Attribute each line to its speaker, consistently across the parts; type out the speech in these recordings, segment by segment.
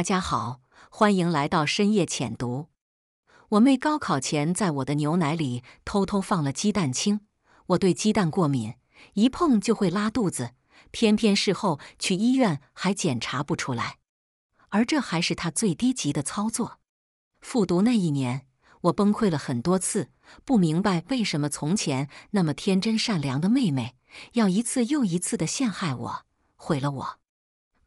Speaker 1: 大家好，欢迎来到深夜浅读。我妹高考前在我的牛奶里偷偷放了鸡蛋清，我对鸡蛋过敏，一碰就会拉肚子，偏偏事后去医院还检查不出来，而这还是她最低级的操作。复读那一年，我崩溃了很多次，不明白为什么从前那么天真善良的妹妹，要一次又一次的陷害我，毁了我。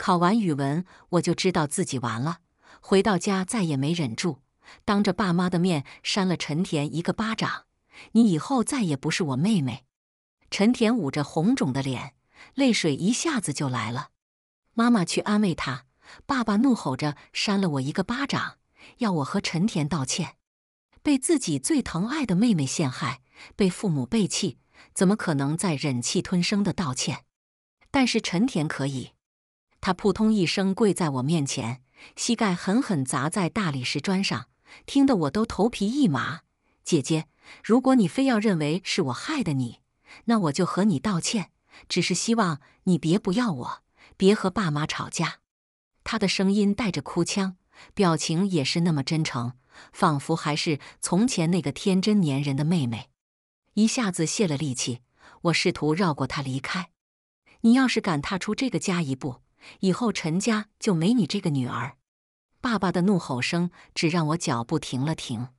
Speaker 1: 考完语文，我就知道自己完了。回到家，再也没忍住，当着爸妈的面扇了陈田一个巴掌：“你以后再也不是我妹妹。”陈田捂着红肿的脸，泪水一下子就来了。妈妈去安慰他，爸爸怒吼着扇了我一个巴掌，要我和陈田道歉。被自己最疼爱的妹妹陷害，被父母背弃，怎么可能再忍气吞声的道歉？但是陈田可以。他扑通一声跪在我面前，膝盖狠狠砸在大理石砖上，听得我都头皮一麻。姐姐，如果你非要认为是我害的你，那我就和你道歉，只是希望你别不要我，别和爸妈吵架。他的声音带着哭腔，表情也是那么真诚，仿佛还是从前那个天真粘人的妹妹。一下子泄了力气，我试图绕过他离开。你要是敢踏出这个家一步！以后陈家就没你这个女儿。爸爸的怒吼声只让我脚步停了停。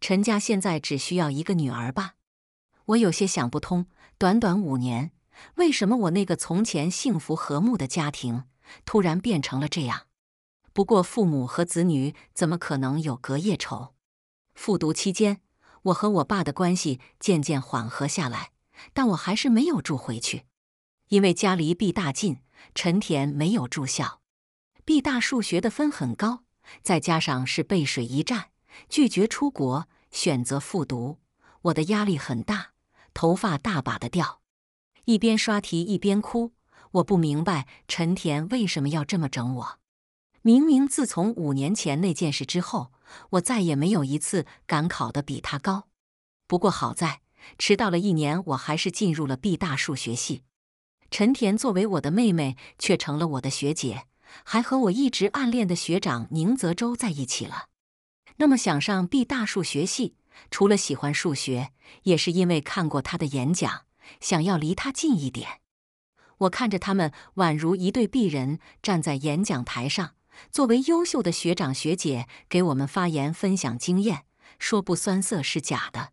Speaker 1: 陈家现在只需要一个女儿吧？我有些想不通，短短五年，为什么我那个从前幸福和睦的家庭突然变成了这样？不过，父母和子女怎么可能有隔夜仇？复读期间，我和我爸的关系渐渐缓和下来，但我还是没有住回去，因为家离毕大近。陈田没有住校，毕大数学的分很高，再加上是背水一战，拒绝出国，选择复读，我的压力很大，头发大把的掉，一边刷题一边哭。我不明白陈田为什么要这么整我，明明自从五年前那件事之后，我再也没有一次敢考的比他高。不过好在迟到了一年，我还是进入了毕大数学系。陈田作为我的妹妹，却成了我的学姐，还和我一直暗恋的学长宁泽洲在一起了。那么想上毕大数学系，除了喜欢数学，也是因为看过他的演讲，想要离他近一点。我看着他们宛如一对璧人站在演讲台上，作为优秀的学长学姐给我们发言分享经验，说不酸涩是假的，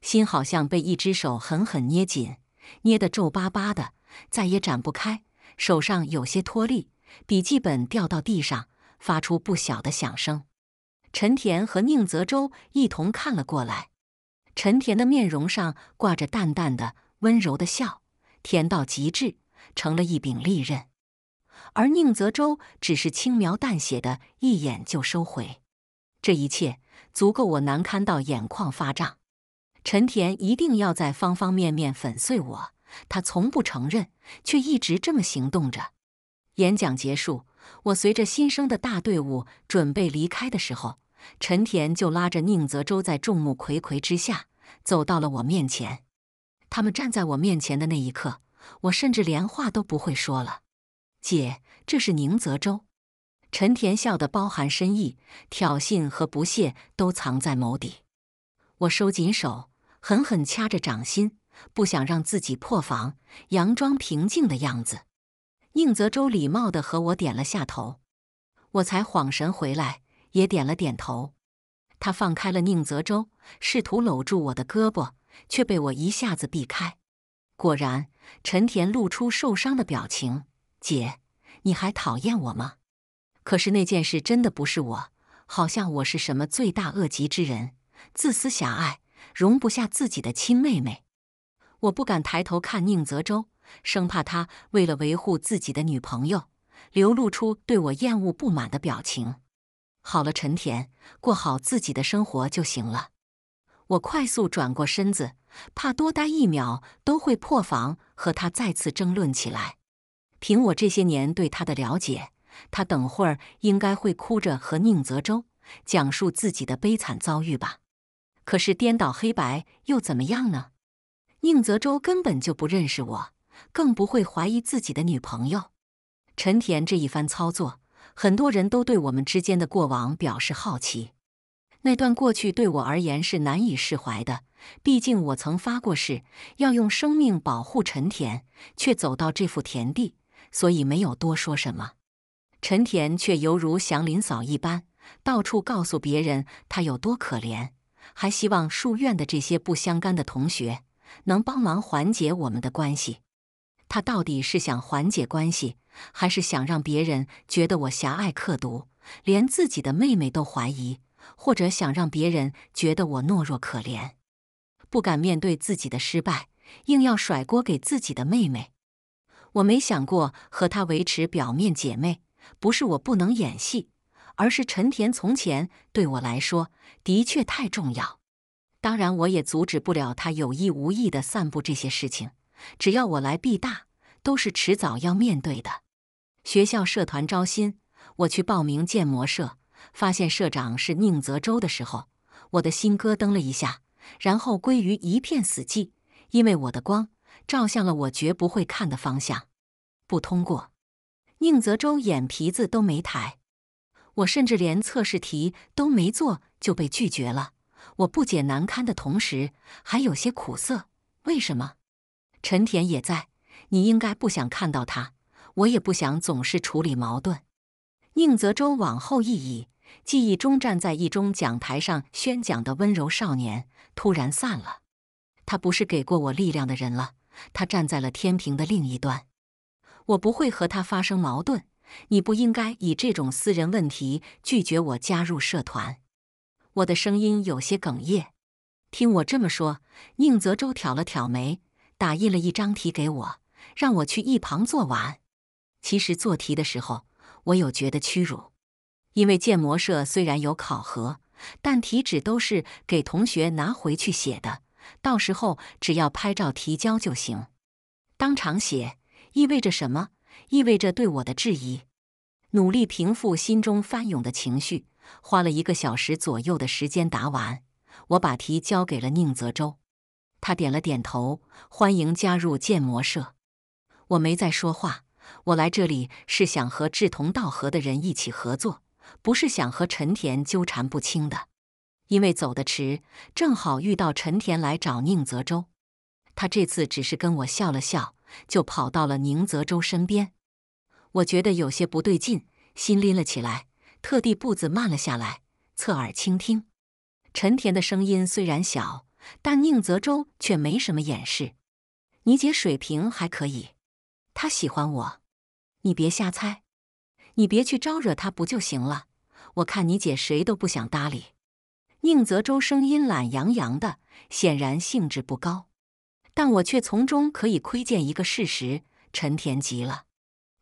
Speaker 1: 心好像被一只手狠狠捏紧，捏得皱巴巴的。再也展不开，手上有些脱力，笔记本掉到地上，发出不小的响声。陈田和宁泽洲一同看了过来。陈田的面容上挂着淡淡的温柔的笑，甜到极致，成了一柄利刃。而宁泽洲只是轻描淡写的一眼就收回。这一切足够我难堪到眼眶发胀。陈田一定要在方方面面粉碎我。他从不承认，却一直这么行动着。演讲结束，我随着新生的大队伍准备离开的时候，陈田就拉着宁泽洲在众目睽睽之下走到了我面前。他们站在我面前的那一刻，我甚至连话都不会说了。“姐，这是宁泽洲。”陈田笑得包含深意，挑衅和不屑都藏在眸底。我收紧手，狠狠掐着掌心。不想让自己破防，佯装平静的样子。宁泽洲礼貌地和我点了下头，我才恍神回来，也点了点头。他放开了宁泽洲，试图搂住我的胳膊，却被我一下子避开。果然，陈田露出受伤的表情：“姐，你还讨厌我吗？”可是那件事真的不是我，好像我是什么罪大恶极之人，自私狭隘，容不下自己的亲妹妹。我不敢抬头看宁泽州，生怕他为了维护自己的女朋友，流露出对我厌恶不满的表情。好了，陈田，过好自己的生活就行了。我快速转过身子，怕多待一秒都会破防，和他再次争论起来。凭我这些年对他的了解，他等会儿应该会哭着和宁泽州讲述自己的悲惨遭遇吧。可是颠倒黑白又怎么样呢？宁泽洲根本就不认识我，更不会怀疑自己的女朋友陈田这一番操作，很多人都对我们之间的过往表示好奇。那段过去对我而言是难以释怀的，毕竟我曾发过誓要用生命保护陈田，却走到这副田地，所以没有多说什么。陈田却犹如祥林嫂一般，到处告诉别人他有多可怜，还希望书院的这些不相干的同学。能帮忙缓解我们的关系？他到底是想缓解关系，还是想让别人觉得我狭隘刻毒，连自己的妹妹都怀疑，或者想让别人觉得我懦弱可怜，不敢面对自己的失败，硬要甩锅给自己的妹妹？我没想过和他维持表面姐妹，不是我不能演戏，而是陈田从前对我来说的确太重要。当然，我也阻止不了他有意无意地散布这些事情。只要我来必大，都是迟早要面对的。学校社团招新，我去报名建模社，发现社长是宁泽州的时候，我的心咯噔了一下，然后归于一片死寂，因为我的光照向了我绝不会看的方向。不通过，宁泽州眼皮子都没抬，我甚至连测试题都没做就被拒绝了。我不解难堪的同时，还有些苦涩。为什么？陈田也在，你应该不想看到他。我也不想总是处理矛盾。宁泽洲往后一倚，记忆中站在一中讲台上宣讲的温柔少年突然散了。他不是给过我力量的人了。他站在了天平的另一端。我不会和他发生矛盾。你不应该以这种私人问题拒绝我加入社团。我的声音有些哽咽。听我这么说，宁泽洲挑了挑眉，打印了一张题给我，让我去一旁做完。其实做题的时候，我有觉得屈辱，因为建模社虽然有考核，但题纸都是给同学拿回去写的，到时候只要拍照提交就行。当场写意味着什么？意味着对我的质疑。努力平复心中翻涌的情绪。花了一个小时左右的时间答完，我把题交给了宁泽洲，他点了点头，欢迎加入建模社。我没再说话，我来这里是想和志同道合的人一起合作，不是想和陈田纠缠不清的。因为走得迟，正好遇到陈田来找宁泽洲，他这次只是跟我笑了笑，就跑到了宁泽洲身边。我觉得有些不对劲，心拎了起来。特地步子慢了下来，侧耳倾听。陈田的声音虽然小，但宁泽州却没什么掩饰。你姐水平还可以，她喜欢我，你别瞎猜，你别去招惹她不就行了？我看你姐谁都不想搭理。宁泽州声音懒洋洋的，显然兴致不高，但我却从中可以窥见一个事实：陈田急了，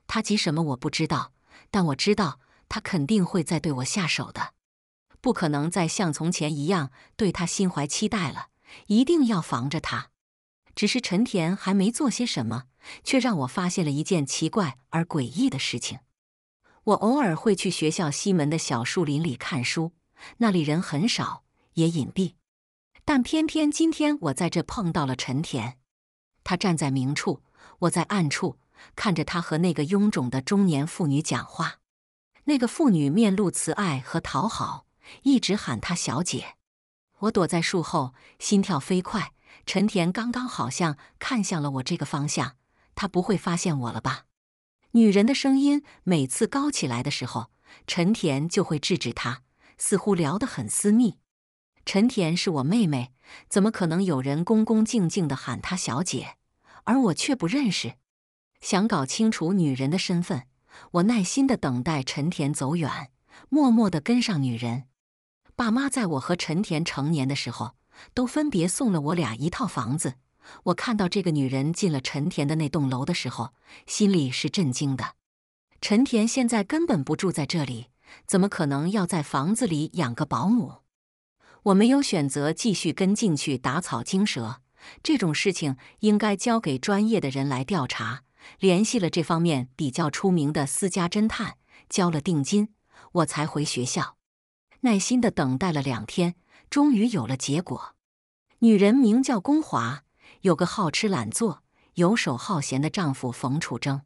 Speaker 1: 他急什么我不知道，但我知道。他肯定会再对我下手的，不可能再像从前一样对他心怀期待了。一定要防着他。只是陈田还没做些什么，却让我发现了一件奇怪而诡异的事情。我偶尔会去学校西门的小树林里看书，那里人很少，也隐蔽。但偏偏今天我在这碰到了陈田，他站在明处，我在暗处看着他和那个臃肿的中年妇女讲话。那个妇女面露慈爱和讨好，一直喊她小姐。我躲在树后，心跳飞快。陈田刚刚好像看向了我这个方向，他不会发现我了吧？女人的声音每次高起来的时候，陈田就会制止她，似乎聊得很私密。陈田是我妹妹，怎么可能有人恭恭敬敬地喊她小姐，而我却不认识？想搞清楚女人的身份。我耐心地等待陈田走远，默默地跟上女人。爸妈在我和陈田成年的时候，都分别送了我俩一套房子。我看到这个女人进了陈田的那栋楼的时候，心里是震惊的。陈田现在根本不住在这里，怎么可能要在房子里养个保姆？我没有选择继续跟进去打草惊蛇，这种事情应该交给专业的人来调查。联系了这方面比较出名的私家侦探，交了定金，我才回学校，耐心的等待了两天，终于有了结果。女人名叫龚华，有个好吃懒做、游手好闲的丈夫冯楚征。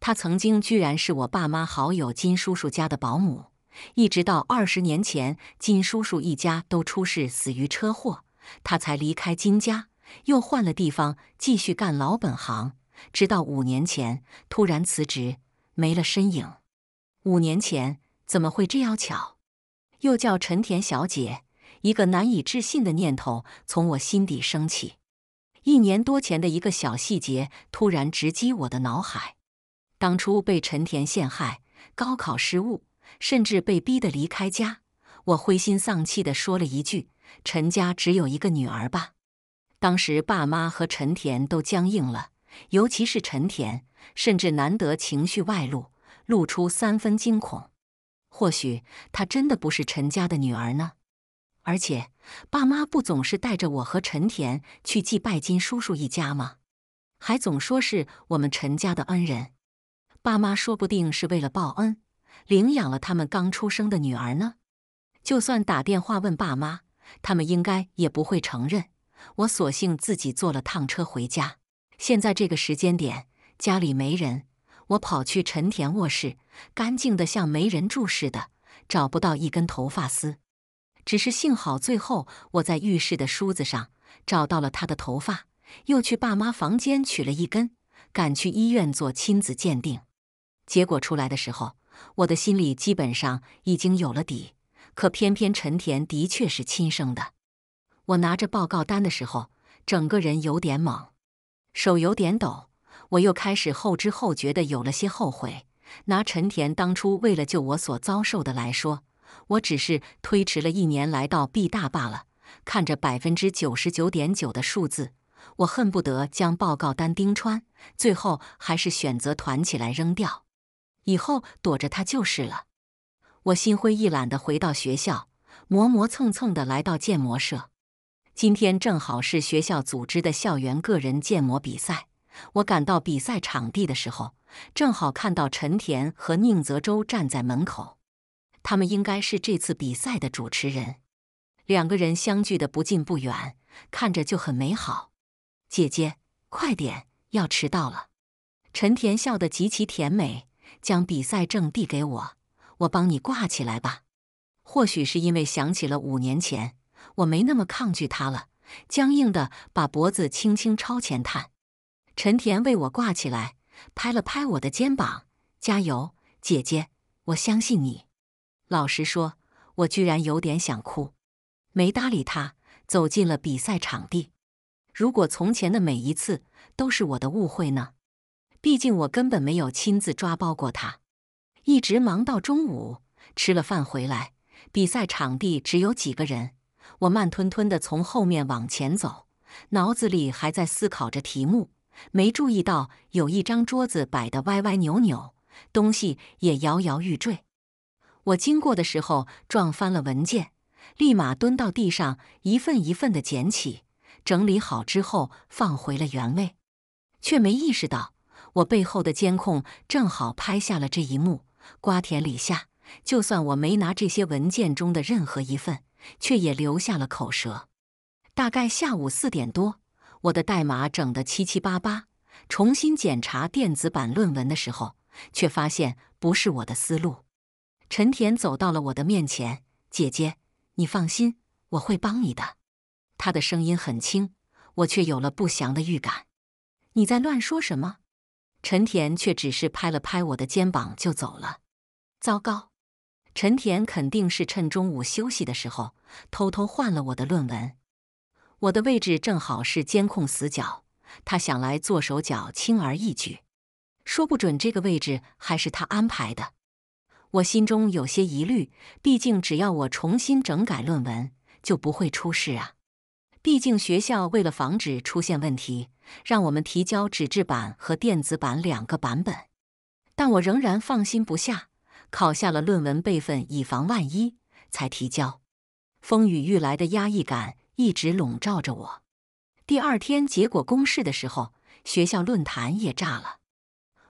Speaker 1: 他曾经居然是我爸妈好友金叔叔家的保姆，一直到二十年前金叔叔一家都出事死于车祸，他才离开金家，又换了地方继续干老本行。直到五年前突然辞职，没了身影。五年前怎么会这样巧？又叫陈田小姐，一个难以置信的念头从我心底升起。一年多前的一个小细节突然直击我的脑海：当初被陈田陷害，高考失误，甚至被逼得离开家。我灰心丧气地说了一句：“陈家只有一个女儿吧？”当时爸妈和陈田都僵硬了。尤其是陈田，甚至难得情绪外露，露出三分惊恐。或许她真的不是陈家的女儿呢？而且爸妈不总是带着我和陈田去祭拜金叔叔一家吗？还总说是我们陈家的恩人。爸妈说不定是为了报恩，领养了他们刚出生的女儿呢？就算打电话问爸妈，他们应该也不会承认。我索性自己坐了趟车回家。现在这个时间点，家里没人，我跑去陈田卧室，干净的像没人住似的，找不到一根头发丝。只是幸好最后我在浴室的梳子上找到了他的头发，又去爸妈房间取了一根，赶去医院做亲子鉴定。结果出来的时候，我的心里基本上已经有了底，可偏偏陈田的确是亲生的。我拿着报告单的时候，整个人有点懵。手有点抖，我又开始后知后觉地有了些后悔。拿陈田当初为了救我所遭受的来说，我只是推迟了一年来到 B 大罢了。看着百分之九十九点九的数字，我恨不得将报告单钉穿，最后还是选择团起来扔掉。以后躲着他就是了。我心灰意懒地回到学校，磨磨蹭蹭地来到建模社。今天正好是学校组织的校园个人建模比赛，我赶到比赛场地的时候，正好看到陈田和宁泽洲站在门口，他们应该是这次比赛的主持人。两个人相距的不近不远，看着就很美好。姐姐，快点，要迟到了。陈田笑得极其甜美，将比赛证递给我，我帮你挂起来吧。或许是因为想起了五年前。我没那么抗拒他了，僵硬的把脖子轻轻超前探。陈田为我挂起来，拍了拍我的肩膀：“加油，姐姐，我相信你。”老实说，我居然有点想哭。没搭理他，走进了比赛场地。如果从前的每一次都是我的误会呢？毕竟我根本没有亲自抓包过他。一直忙到中午，吃了饭回来，比赛场地只有几个人。我慢吞吞地从后面往前走，脑子里还在思考着题目，没注意到有一张桌子摆得歪歪扭扭，东西也摇摇欲坠。我经过的时候撞翻了文件，立马蹲到地上，一份一份地捡起，整理好之后放回了原位，却没意识到我背后的监控正好拍下了这一幕。瓜田李下，就算我没拿这些文件中的任何一份。却也留下了口舌。大概下午四点多，我的代码整得七七八八，重新检查电子版论文的时候，却发现不是我的思路。陈田走到了我的面前：“姐姐，你放心，我会帮你的。”他的声音很轻，我却有了不祥的预感。“你在乱说什么？”陈田却只是拍了拍我的肩膀就走了。糟糕！陈田肯定是趁中午休息的时候偷偷换了我的论文。我的位置正好是监控死角，他想来做手脚轻而易举。说不准这个位置还是他安排的。我心中有些疑虑，毕竟只要我重新整改论文就不会出事啊。毕竟学校为了防止出现问题，让我们提交纸质版和电子版两个版本，但我仍然放心不下。考下了论文备份，以防万一才提交。风雨欲来的压抑感一直笼罩着我。第二天结果公示的时候，学校论坛也炸了。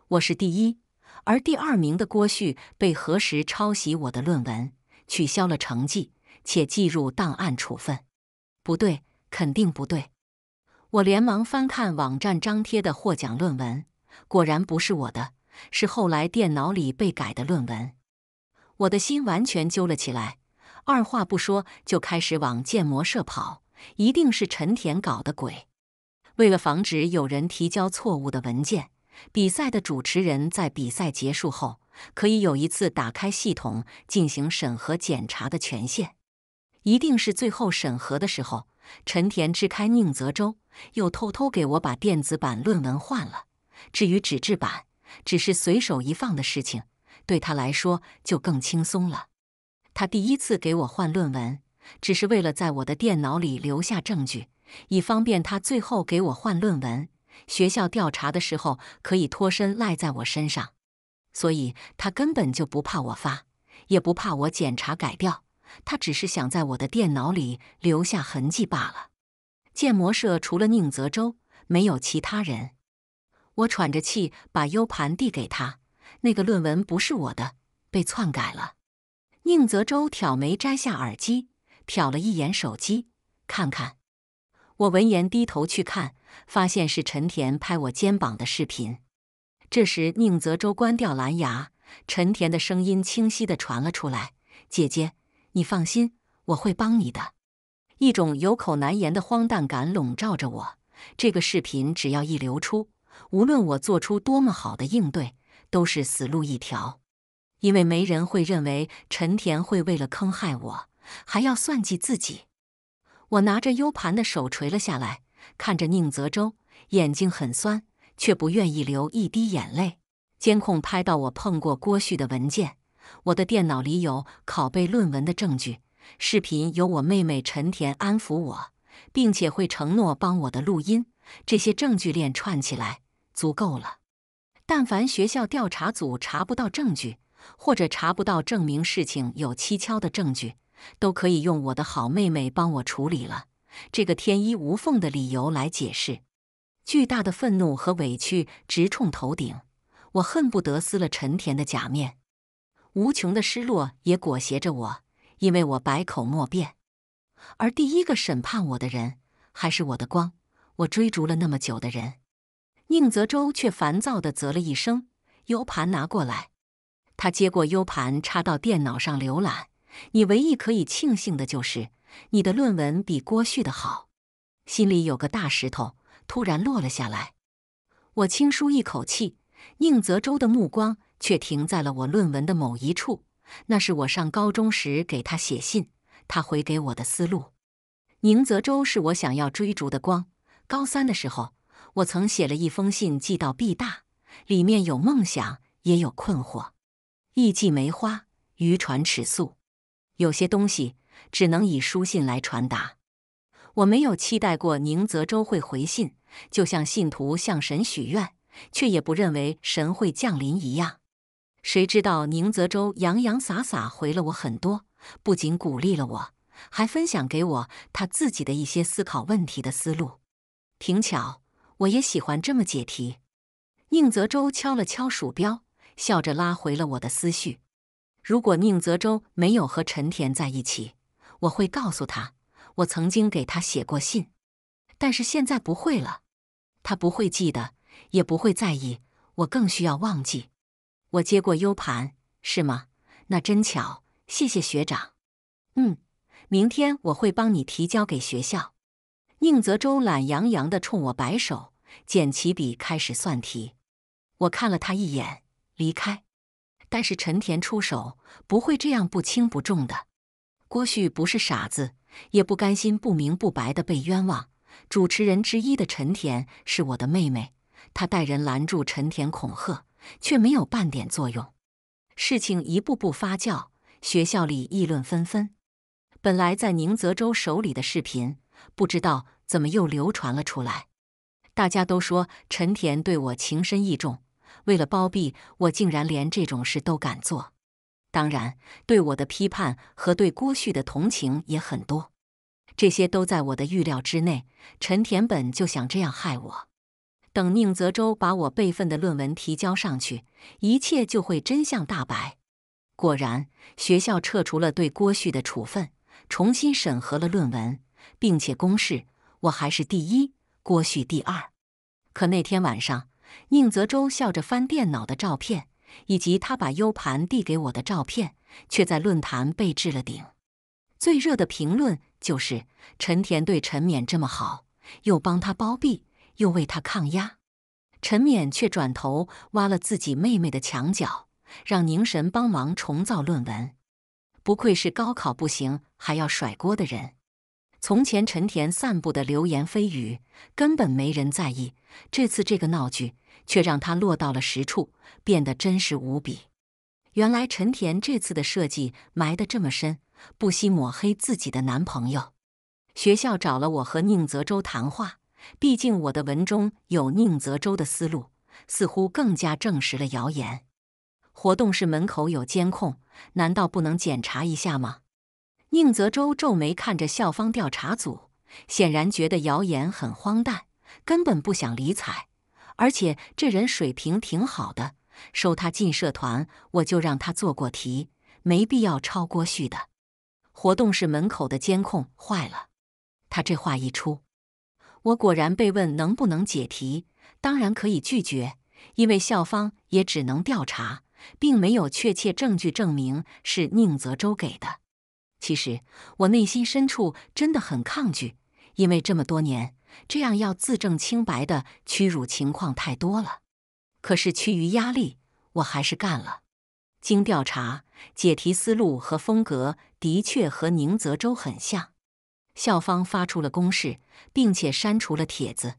Speaker 1: 我是第一，而第二名的郭旭被核实抄袭我的论文，取消了成绩，且记入档案处分。不对，肯定不对！我连忙翻看网站张贴的获奖论文，果然不是我的。是后来电脑里被改的论文，我的心完全揪了起来，二话不说就开始往建模社跑。一定是陈田搞的鬼。为了防止有人提交错误的文件，比赛的主持人在比赛结束后可以有一次打开系统进行审核检查的权限。一定是最后审核的时候，陈田支开宁泽州，又偷偷给我把电子版论文换了。至于纸质版……只是随手一放的事情，对他来说就更轻松了。他第一次给我换论文，只是为了在我的电脑里留下证据，以方便他最后给我换论文。学校调查的时候可以脱身赖在我身上，所以他根本就不怕我发，也不怕我检查改掉，他只是想在我的电脑里留下痕迹罢了。建模社除了宁泽洲，没有其他人。我喘着气，把 U 盘递给他。那个论文不是我的，被篡改了。宁泽洲挑眉，摘下耳机，瞟了一眼手机，看看。我闻言低头去看，发现是陈田拍我肩膀的视频。这时，宁泽洲关掉蓝牙，陈田的声音清晰的传了出来：“姐姐，你放心，我会帮你的。”一种有口难言的荒诞感笼罩着我。这个视频只要一流出，无论我做出多么好的应对，都是死路一条，因为没人会认为陈田会为了坑害我，还要算计自己。我拿着 U 盘的手垂了下来，看着宁泽洲，眼睛很酸，却不愿意流一滴眼泪。监控拍到我碰过郭旭的文件，我的电脑里有拷贝论文的证据，视频有我妹妹陈田安抚我，并且会承诺帮我的录音，这些证据链串起来。足够了，但凡学校调查组查不到证据，或者查不到证明事情有蹊跷的证据，都可以用我的好妹妹帮我处理了。这个天衣无缝的理由来解释，巨大的愤怒和委屈直冲头顶，我恨不得撕了陈田的假面。无穷的失落也裹挟着我，因为我百口莫辩，而第一个审判我的人还是我的光，我追逐了那么久的人。宁泽洲却烦躁的啧了一声，U 盘拿过来，他接过 U 盘插到电脑上浏览。你唯一可以庆幸的就是你的论文比郭旭的好，心里有个大石头突然落了下来，我轻舒一口气。宁泽洲的目光却停在了我论文的某一处，那是我上高中时给他写信，他回给我的思路。宁泽洲是我想要追逐的光，高三的时候。我曾写了一封信寄到毕大，里面有梦想，也有困惑。一寄梅花，渔船尺素，有些东西只能以书信来传达。我没有期待过宁泽州会回信，就像信徒向神许愿，却也不认为神会降临一样。谁知道宁泽州洋洋洒洒回了我很多，不仅鼓励了我，还分享给我他自己的一些思考问题的思路。挺巧。我也喜欢这么解题。宁泽洲敲了敲鼠标，笑着拉回了我的思绪。如果宁泽洲没有和陈田在一起，我会告诉他，我曾经给他写过信，但是现在不会了。他不会记得，也不会在意。我更需要忘记。我接过 U 盘，是吗？那真巧，谢谢学长。嗯，明天我会帮你提交给学校。宁泽洲懒洋洋的冲我摆手。捡起笔开始算题，我看了他一眼，离开。但是陈田出手不会这样不轻不重的。郭旭不是傻子，也不甘心不明不白的被冤枉。主持人之一的陈田是我的妹妹，她带人拦住陈田恐吓，却没有半点作用。事情一步步发酵，学校里议论纷纷。本来在宁泽州手里的视频，不知道怎么又流传了出来。大家都说陈田对我情深义重，为了包庇我，竟然连这种事都敢做。当然，对我的批判和对郭旭的同情也很多，这些都在我的预料之内。陈田本就想这样害我。等宁泽州把我备份的论文提交上去，一切就会真相大白。果然，学校撤除了对郭旭的处分，重新审核了论文，并且公示，我还是第一。郭旭第二，可那天晚上，宁泽洲笑着翻电脑的照片，以及他把 U 盘递给我的照片，却在论坛被置了顶。最热的评论就是：陈田对陈冕这么好，又帮他包庇，又为他抗压，陈冕却转头挖了自己妹妹的墙角，让宁神帮忙重造论文。不愧是高考不行还要甩锅的人。从前陈田散布的流言蜚语根本没人在意，这次这个闹剧却让他落到了实处，变得真实无比。原来陈田这次的设计埋得这么深，不惜抹黑自己的男朋友。学校找了我和宁泽州谈话，毕竟我的文中有宁泽州的思路，似乎更加证实了谣言。活动室门口有监控，难道不能检查一下吗？宁泽洲皱眉看着校方调查组，显然觉得谣言很荒诞，根本不想理睬。而且这人水平挺好的，收他进社团我就让他做过题，没必要抄郭旭的。活动室门口的监控坏了。他这话一出，我果然被问能不能解题，当然可以拒绝，因为校方也只能调查，并没有确切证据证明是宁泽洲给的。其实我内心深处真的很抗拒，因为这么多年这样要自证清白的屈辱情况太多了。可是趋于压力，我还是干了。经调查，解题思路和风格的确和宁泽州很像。校方发出了公示，并且删除了帖子。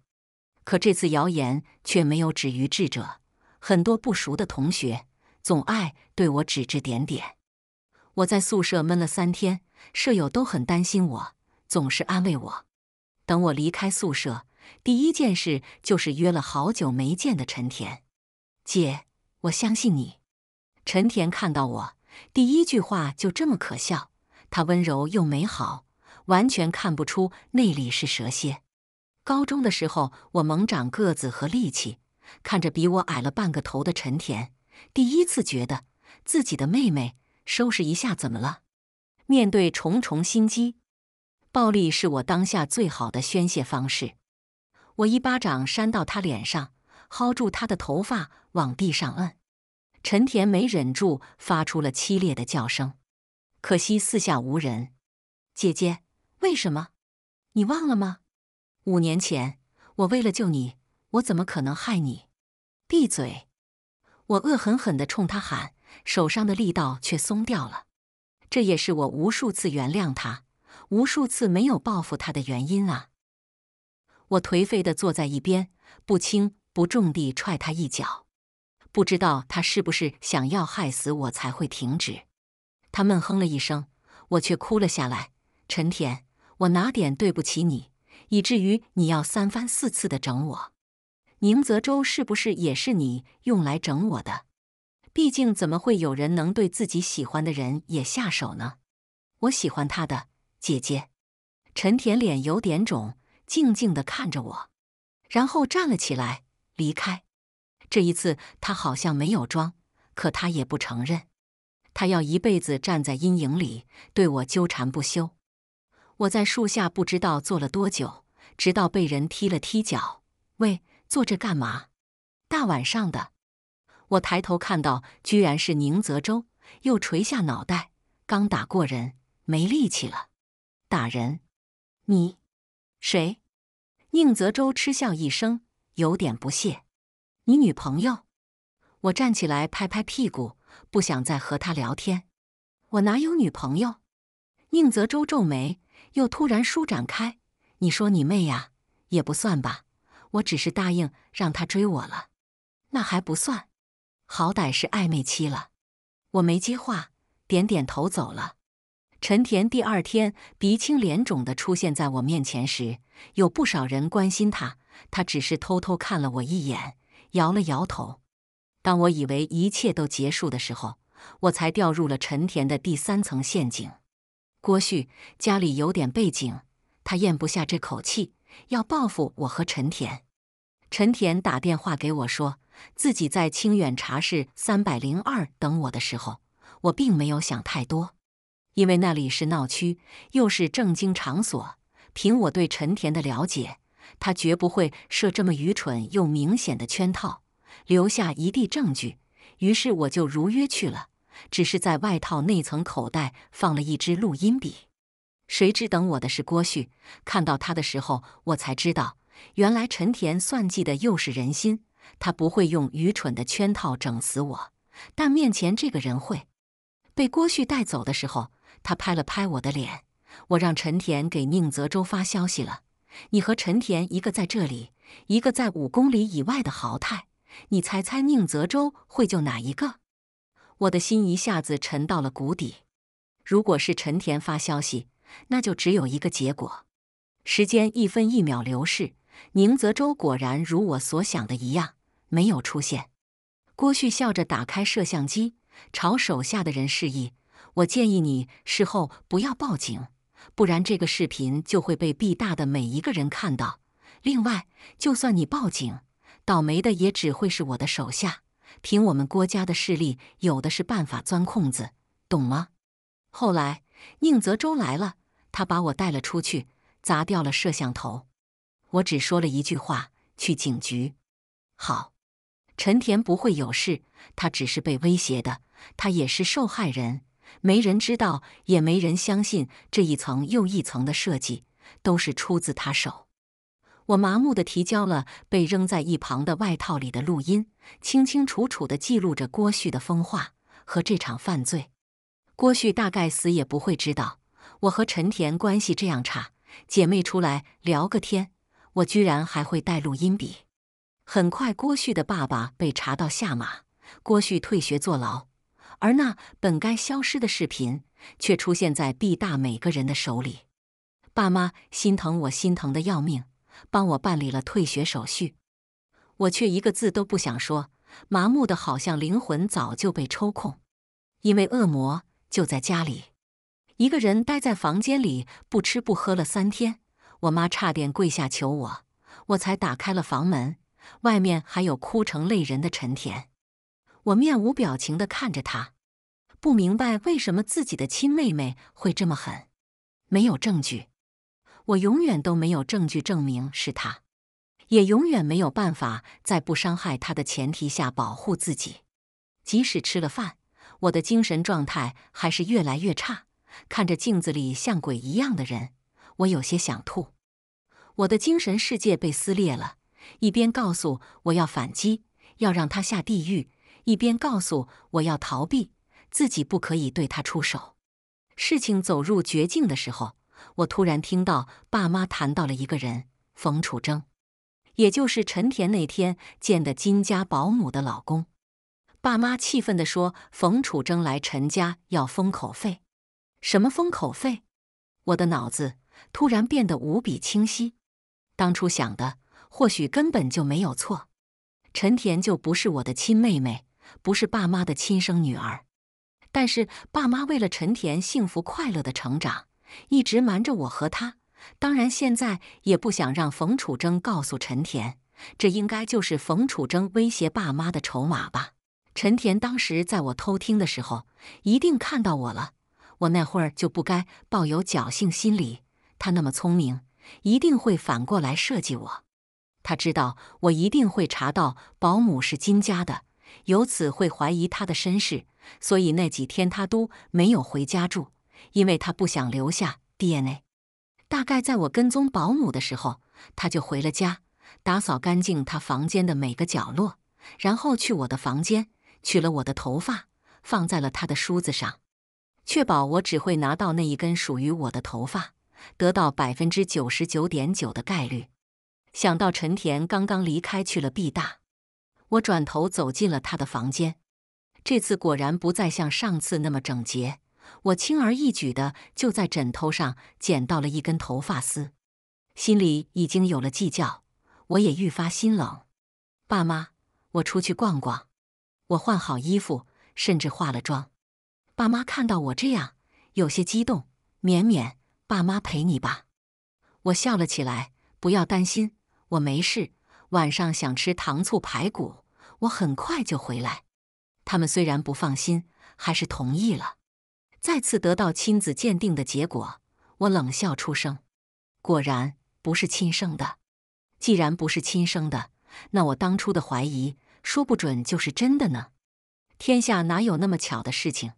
Speaker 1: 可这次谣言却没有止于智者，很多不熟的同学总爱对我指指点点。我在宿舍闷了三天，舍友都很担心我，总是安慰我。等我离开宿舍，第一件事就是约了好久没见的陈田。姐，我相信你。陈田看到我，第一句话就这么可笑。他温柔又美好，完全看不出内里是蛇蝎。高中的时候，我猛长个子和力气，看着比我矮了半个头的陈田，第一次觉得自己的妹妹。收拾一下，怎么了？面对重重心机，暴力是我当下最好的宣泄方式。我一巴掌扇到他脸上，薅住他的头发往地上摁。陈田没忍住，发出了凄烈的叫声。可惜四下无人。姐姐，为什么？你忘了吗？五年前，我为了救你，我怎么可能害你？闭嘴！我恶狠狠地冲他喊。手上的力道却松掉了，这也是我无数次原谅他、无数次没有报复他的原因啊！我颓废地坐在一边，不轻不重地踹他一脚，不知道他是不是想要害死我才会停止。他闷哼了一声，我却哭了下来。陈田，我哪点对不起你，以至于你要三番四次地整我？宁泽州是不是也是你用来整我的？毕竟，怎么会有人能对自己喜欢的人也下手呢？我喜欢他的姐姐陈田，脸有点肿，静静地看着我，然后站了起来，离开。这一次，他好像没有装，可他也不承认，他要一辈子站在阴影里对我纠缠不休。我在树下不知道坐了多久，直到被人踢了踢脚：“喂，坐着干嘛？大晚上的。”我抬头看到，居然是宁泽洲，又垂下脑袋。刚打过人，没力气了。打人？你谁？宁泽洲嗤笑一声，有点不屑。你女朋友？我站起来拍拍屁股，不想再和他聊天。我哪有女朋友？宁泽洲皱眉，又突然舒展开。你说你妹呀，也不算吧。我只是答应让他追我了，那还不算。好歹是暧昧期了，我没接话，点点头走了。陈田第二天鼻青脸肿的出现在我面前时，有不少人关心他，他只是偷偷看了我一眼，摇了摇头。当我以为一切都结束的时候，我才掉入了陈田的第三层陷阱。郭旭家里有点背景，他咽不下这口气，要报复我和陈田。陈田打电话给我说。自己在清远茶室三百零二等我的时候，我并没有想太多，因为那里是闹区，又是正经场所。凭我对陈田的了解，他绝不会设这么愚蠢又明显的圈套，留下一地证据。于是我就如约去了，只是在外套内层口袋放了一支录音笔。谁知等我的是郭旭，看到他的时候，我才知道，原来陈田算计的又是人心。他不会用愚蠢的圈套整死我，但面前这个人会。被郭旭带走的时候，他拍了拍我的脸。我让陈田给宁泽洲发消息了。你和陈田一个在这里，一个在五公里以外的豪泰。你猜猜宁泽洲会救哪一个？我的心一下子沉到了谷底。如果是陈田发消息，那就只有一个结果。时间一分一秒流逝。宁泽州果然如我所想的一样，没有出现。郭旭笑着打开摄像机，朝手下的人示意：“我建议你事后不要报警，不然这个视频就会被 B 大的每一个人看到。另外，就算你报警，倒霉的也只会是我的手下。凭我们郭家的势力，有的是办法钻空子，懂吗？”后来，宁泽州来了，他把我带了出去，砸掉了摄像头。我只说了一句话：“去警局。”好，陈田不会有事，他只是被威胁的，他也是受害人。没人知道，也没人相信这一层又一层的设计都是出自他手。我麻木的提交了被扔在一旁的外套里的录音，清清楚楚的记录着郭旭的疯话和这场犯罪。郭旭大概死也不会知道我和陈田关系这样差，姐妹出来聊个天。我居然还会带录音笔。很快，郭旭的爸爸被查到下马，郭旭退学坐牢，而那本该消失的视频却出现在毕大每个人的手里。爸妈心疼我，心疼的要命，帮我办理了退学手续。我却一个字都不想说，麻木的好像灵魂早就被抽空，因为恶魔就在家里。一个人待在房间里，不吃不喝了三天。我妈差点跪下求我，我才打开了房门。外面还有哭成泪人的陈田，我面无表情的看着他，不明白为什么自己的亲妹妹会这么狠。没有证据，我永远都没有证据证明是他，也永远没有办法在不伤害他的前提下保护自己。即使吃了饭，我的精神状态还是越来越差，看着镜子里像鬼一样的人。我有些想吐，我的精神世界被撕裂了。一边告诉我要反击，要让他下地狱；一边告诉我要逃避，自己不可以对他出手。事情走入绝境的时候，我突然听到爸妈谈到了一个人——冯楚征，也就是陈田那天见的金家保姆的老公。爸妈气愤的说：“冯楚征来陈家要封口费，什么封口费？”我的脑子。突然变得无比清晰，当初想的或许根本就没有错。陈田就不是我的亲妹妹，不是爸妈的亲生女儿。但是爸妈为了陈田幸福快乐的成长，一直瞒着我和他。当然，现在也不想让冯楚征告诉陈田。这应该就是冯楚征威胁爸妈的筹码吧？陈田当时在我偷听的时候，一定看到我了。我那会儿就不该抱有侥幸心理。他那么聪明，一定会反过来设计我。他知道我一定会查到保姆是金家的，由此会怀疑他的身世。所以那几天他都没有回家住，因为他不想留下 DNA。大概在我跟踪保姆的时候，他就回了家，打扫干净他房间的每个角落，然后去我的房间取了我的头发，放在了他的梳子上，确保我只会拿到那一根属于我的头发。得到百分之九十九点九的概率。想到陈田刚刚离开去了毕大，我转头走进了他的房间。这次果然不再像上次那么整洁，我轻而易举的就在枕头上捡到了一根头发丝。心里已经有了计较，我也愈发心冷。爸妈，我出去逛逛。我换好衣服，甚至化了妆。爸妈看到我这样，有些激动。绵绵。爸妈陪你吧，我笑了起来。不要担心，我没事。晚上想吃糖醋排骨，我很快就回来。他们虽然不放心，还是同意了。再次得到亲子鉴定的结果，我冷笑出声。果然不是亲生的。既然不是亲生的，那我当初的怀疑说不准就是真的呢。天下哪有那么巧的事情？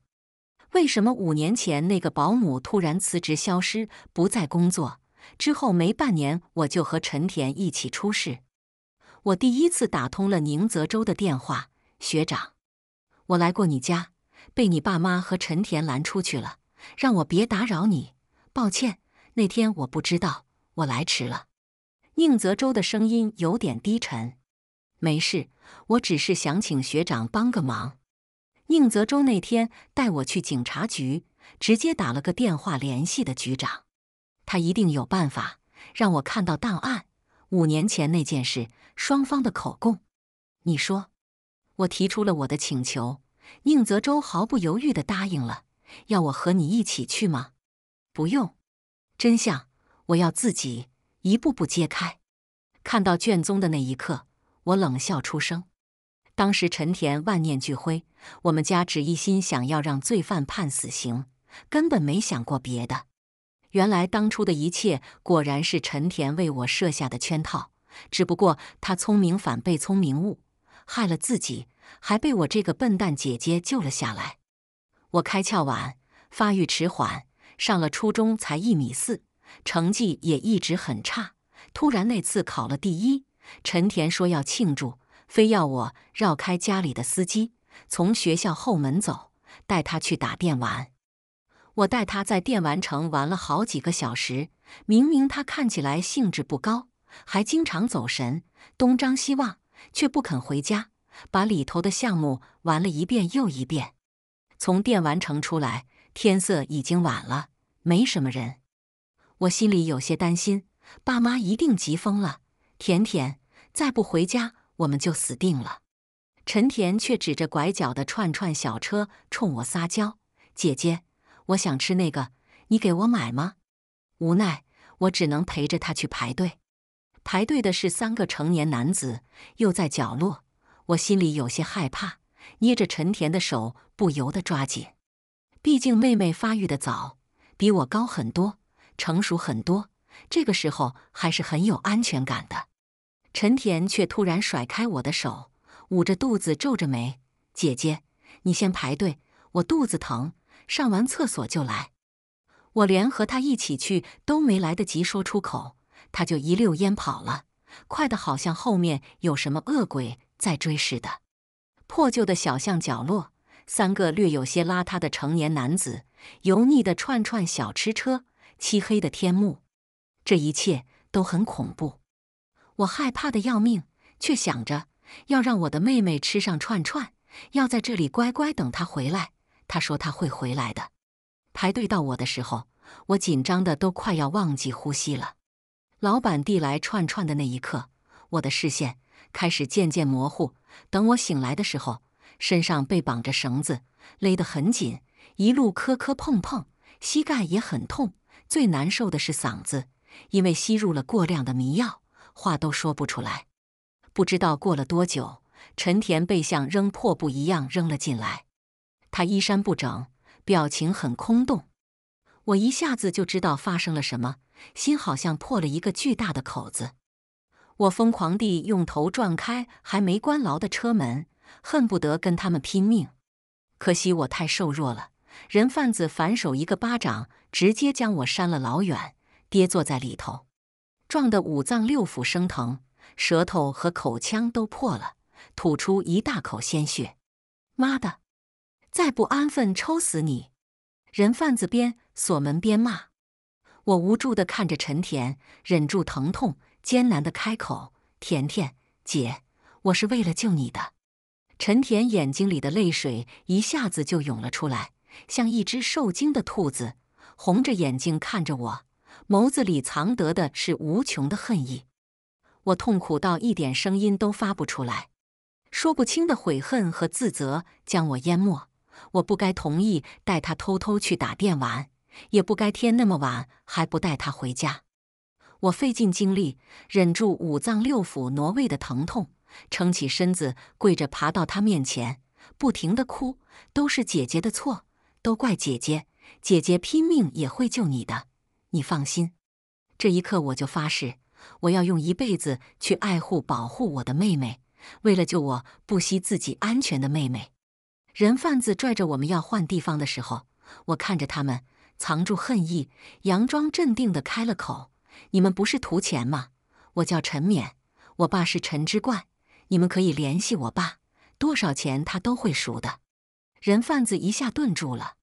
Speaker 1: 为什么五年前那个保姆突然辞职消失，不再工作？之后没半年，我就和陈田一起出事。我第一次打通了宁泽州的电话，学长，我来过你家，被你爸妈和陈田拦出去了，让我别打扰你。抱歉，那天我不知道，我来迟了。宁泽州的声音有点低沉。没事，我只是想请学长帮个忙。宁泽洲那天带我去警察局，直接打了个电话联系的局长，他一定有办法让我看到档案。五年前那件事，双方的口供。你说，我提出了我的请求，宁泽洲毫不犹豫的答应了，要我和你一起去吗？不用，真相我要自己一步步揭开。看到卷宗的那一刻，我冷笑出声。当时陈田万念俱灰，我们家只一心想要让罪犯判死刑，根本没想过别的。原来当初的一切果然是陈田为我设下的圈套，只不过他聪明反被聪明误，害了自己，还被我这个笨蛋姐姐救了下来。我开窍晚，发育迟缓，上了初中才一米四，成绩也一直很差。突然那次考了第一，陈田说要庆祝。非要我绕开家里的司机，从学校后门走，带他去打电玩。我带他在电玩城玩了好几个小时，明明他看起来兴致不高，还经常走神，东张西望，却不肯回家，把里头的项目玩了一遍又一遍。从电玩城出来，天色已经晚了，没什么人，我心里有些担心，爸妈一定急疯了。甜甜，再不回家。我们就死定了。陈田却指着拐角的串串小车冲我撒娇：“姐姐，我想吃那个，你给我买吗？”无奈，我只能陪着他去排队。排队的是三个成年男子，又在角落，我心里有些害怕，捏着陈田的手不由得抓紧。毕竟妹妹发育的早，比我高很多，成熟很多，这个时候还是很有安全感的。陈田却突然甩开我的手，捂着肚子皱着眉：“姐姐，你先排队，我肚子疼，上完厕所就来。”我连和他一起去都没来得及说出口，他就一溜烟跑了，快的好像后面有什么恶鬼在追似的。破旧的小巷角落，三个略有些邋遢的成年男子，油腻的串串小吃车，漆黑的天幕，这一切都很恐怖。我害怕的要命，却想着要让我的妹妹吃上串串，要在这里乖乖等她回来。她说她会回来的。排队到我的时候，我紧张的都快要忘记呼吸了。老板递来串串的那一刻，我的视线开始渐渐模糊。等我醒来的时候，身上被绑着绳子，勒得很紧，一路磕磕碰碰，膝盖也很痛。最难受的是嗓子，因为吸入了过量的迷药。话都说不出来，不知道过了多久，陈田被像扔破布一样扔了进来。他衣衫不整，表情很空洞。我一下子就知道发生了什么，心好像破了一个巨大的口子。我疯狂地用头撞开还没关牢的车门，恨不得跟他们拼命。可惜我太瘦弱了，人贩子反手一个巴掌，直接将我扇了老远，跌坐在里头。撞得五脏六腑生疼，舌头和口腔都破了，吐出一大口鲜血。妈的！再不安分，抽死你！人贩子边锁门边骂。我无助地看着陈田，忍住疼痛，艰难地开口：“甜甜姐，我是为了救你的。”陈田眼睛里的泪水一下子就涌了出来，像一只受惊的兔子，红着眼睛看着我。眸子里藏得的是无穷的恨意，我痛苦到一点声音都发不出来，说不清的悔恨和自责将我淹没。我不该同意带他偷偷去打电玩，也不该天那么晚还不带他回家。我费尽精力忍住五脏六腑挪位的疼痛，撑起身子跪着爬到他面前，不停地哭：“都是姐姐的错，都怪姐姐，姐姐拼命也会救你的。”你放心，这一刻我就发誓，我要用一辈子去爱护、保护我的妹妹。为了救我不惜自己安全的妹妹，人贩子拽着我们要换地方的时候，我看着他们，藏住恨意，佯装镇定的开了口：“你们不是图钱吗？我叫陈冕，我爸是陈之冠，你们可以联系我爸，多少钱他都会赎的。”人贩子一下顿住了。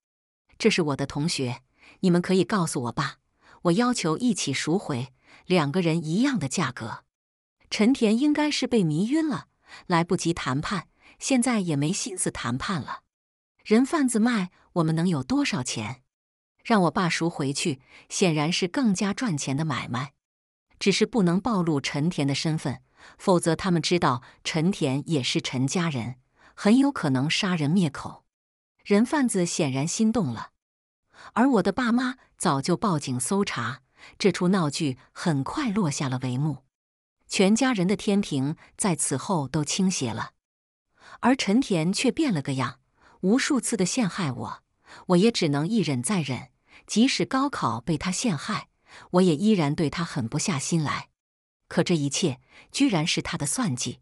Speaker 1: 这是我的同学，你们可以告诉我爸。我要求一起赎回，两个人一样的价格。陈田应该是被迷晕了，来不及谈判，现在也没心思谈判了。人贩子卖我们能有多少钱？让我爸赎回去，显然是更加赚钱的买卖。只是不能暴露陈田的身份，否则他们知道陈田也是陈家人，很有可能杀人灭口。人贩子显然心动了。而我的爸妈早就报警搜查，这出闹剧很快落下了帷幕。全家人的天平在此后都倾斜了，而陈田却变了个样，无数次的陷害我，我也只能一忍再忍。即使高考被他陷害，我也依然对他狠不下心来。可这一切居然是他的算计，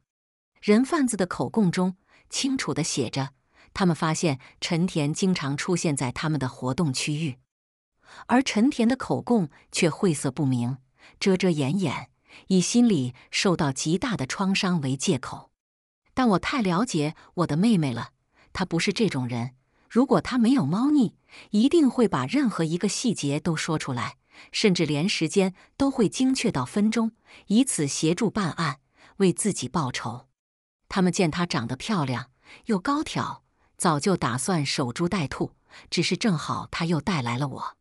Speaker 1: 人贩子的口供中清楚的写着。他们发现陈田经常出现在他们的活动区域，而陈田的口供却晦涩不明、遮遮掩掩，以心里受到极大的创伤为借口。但我太了解我的妹妹了，她不是这种人。如果她没有猫腻，一定会把任何一个细节都说出来，甚至连时间都会精确到分钟，以此协助办案，为自己报仇。他们见她长得漂亮又高挑。早就打算守株待兔，只是正好他又带来了我。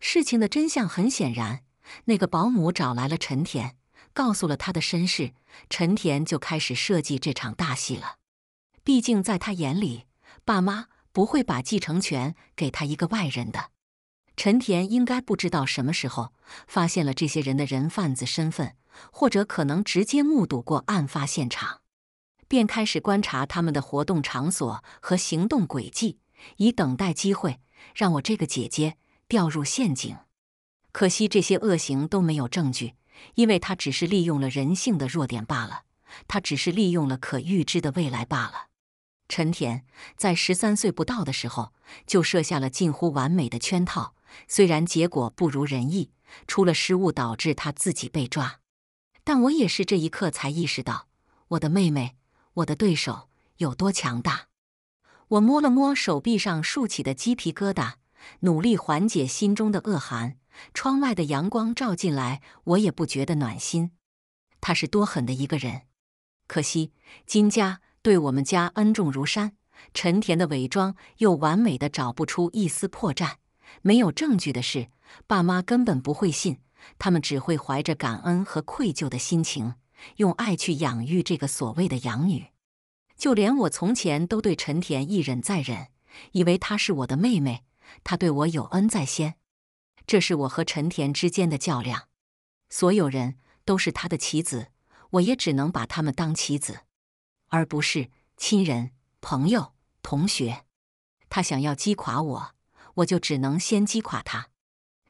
Speaker 1: 事情的真相很显然，那个保姆找来了陈田，告诉了他的身世，陈田就开始设计这场大戏了。毕竟在他眼里，爸妈不会把继承权给他一个外人的。陈田应该不知道什么时候发现了这些人的人贩子身份，或者可能直接目睹过案发现场。便开始观察他们的活动场所和行动轨迹，以等待机会，让我这个姐姐掉入陷阱。可惜这些恶行都没有证据，因为他只是利用了人性的弱点罢了，他只是利用了可预知的未来罢了。陈田在十三岁不到的时候就设下了近乎完美的圈套，虽然结果不如人意，出了失误导致他自己被抓，但我也是这一刻才意识到，我的妹妹。我的对手有多强大？我摸了摸手臂上竖起的鸡皮疙瘩，努力缓解心中的恶寒。窗外的阳光照进来，我也不觉得暖心。他是多狠的一个人！可惜金家对我们家恩重如山，陈田的伪装又完美的找不出一丝破绽。没有证据的事，爸妈根本不会信，他们只会怀着感恩和愧疚的心情。用爱去养育这个所谓的养女，就连我从前都对陈田一忍再忍，以为她是我的妹妹，她对我有恩在先。这是我和陈田之间的较量，所有人都是他的棋子，我也只能把他们当棋子，而不是亲人、朋友、同学。他想要击垮我，我就只能先击垮他。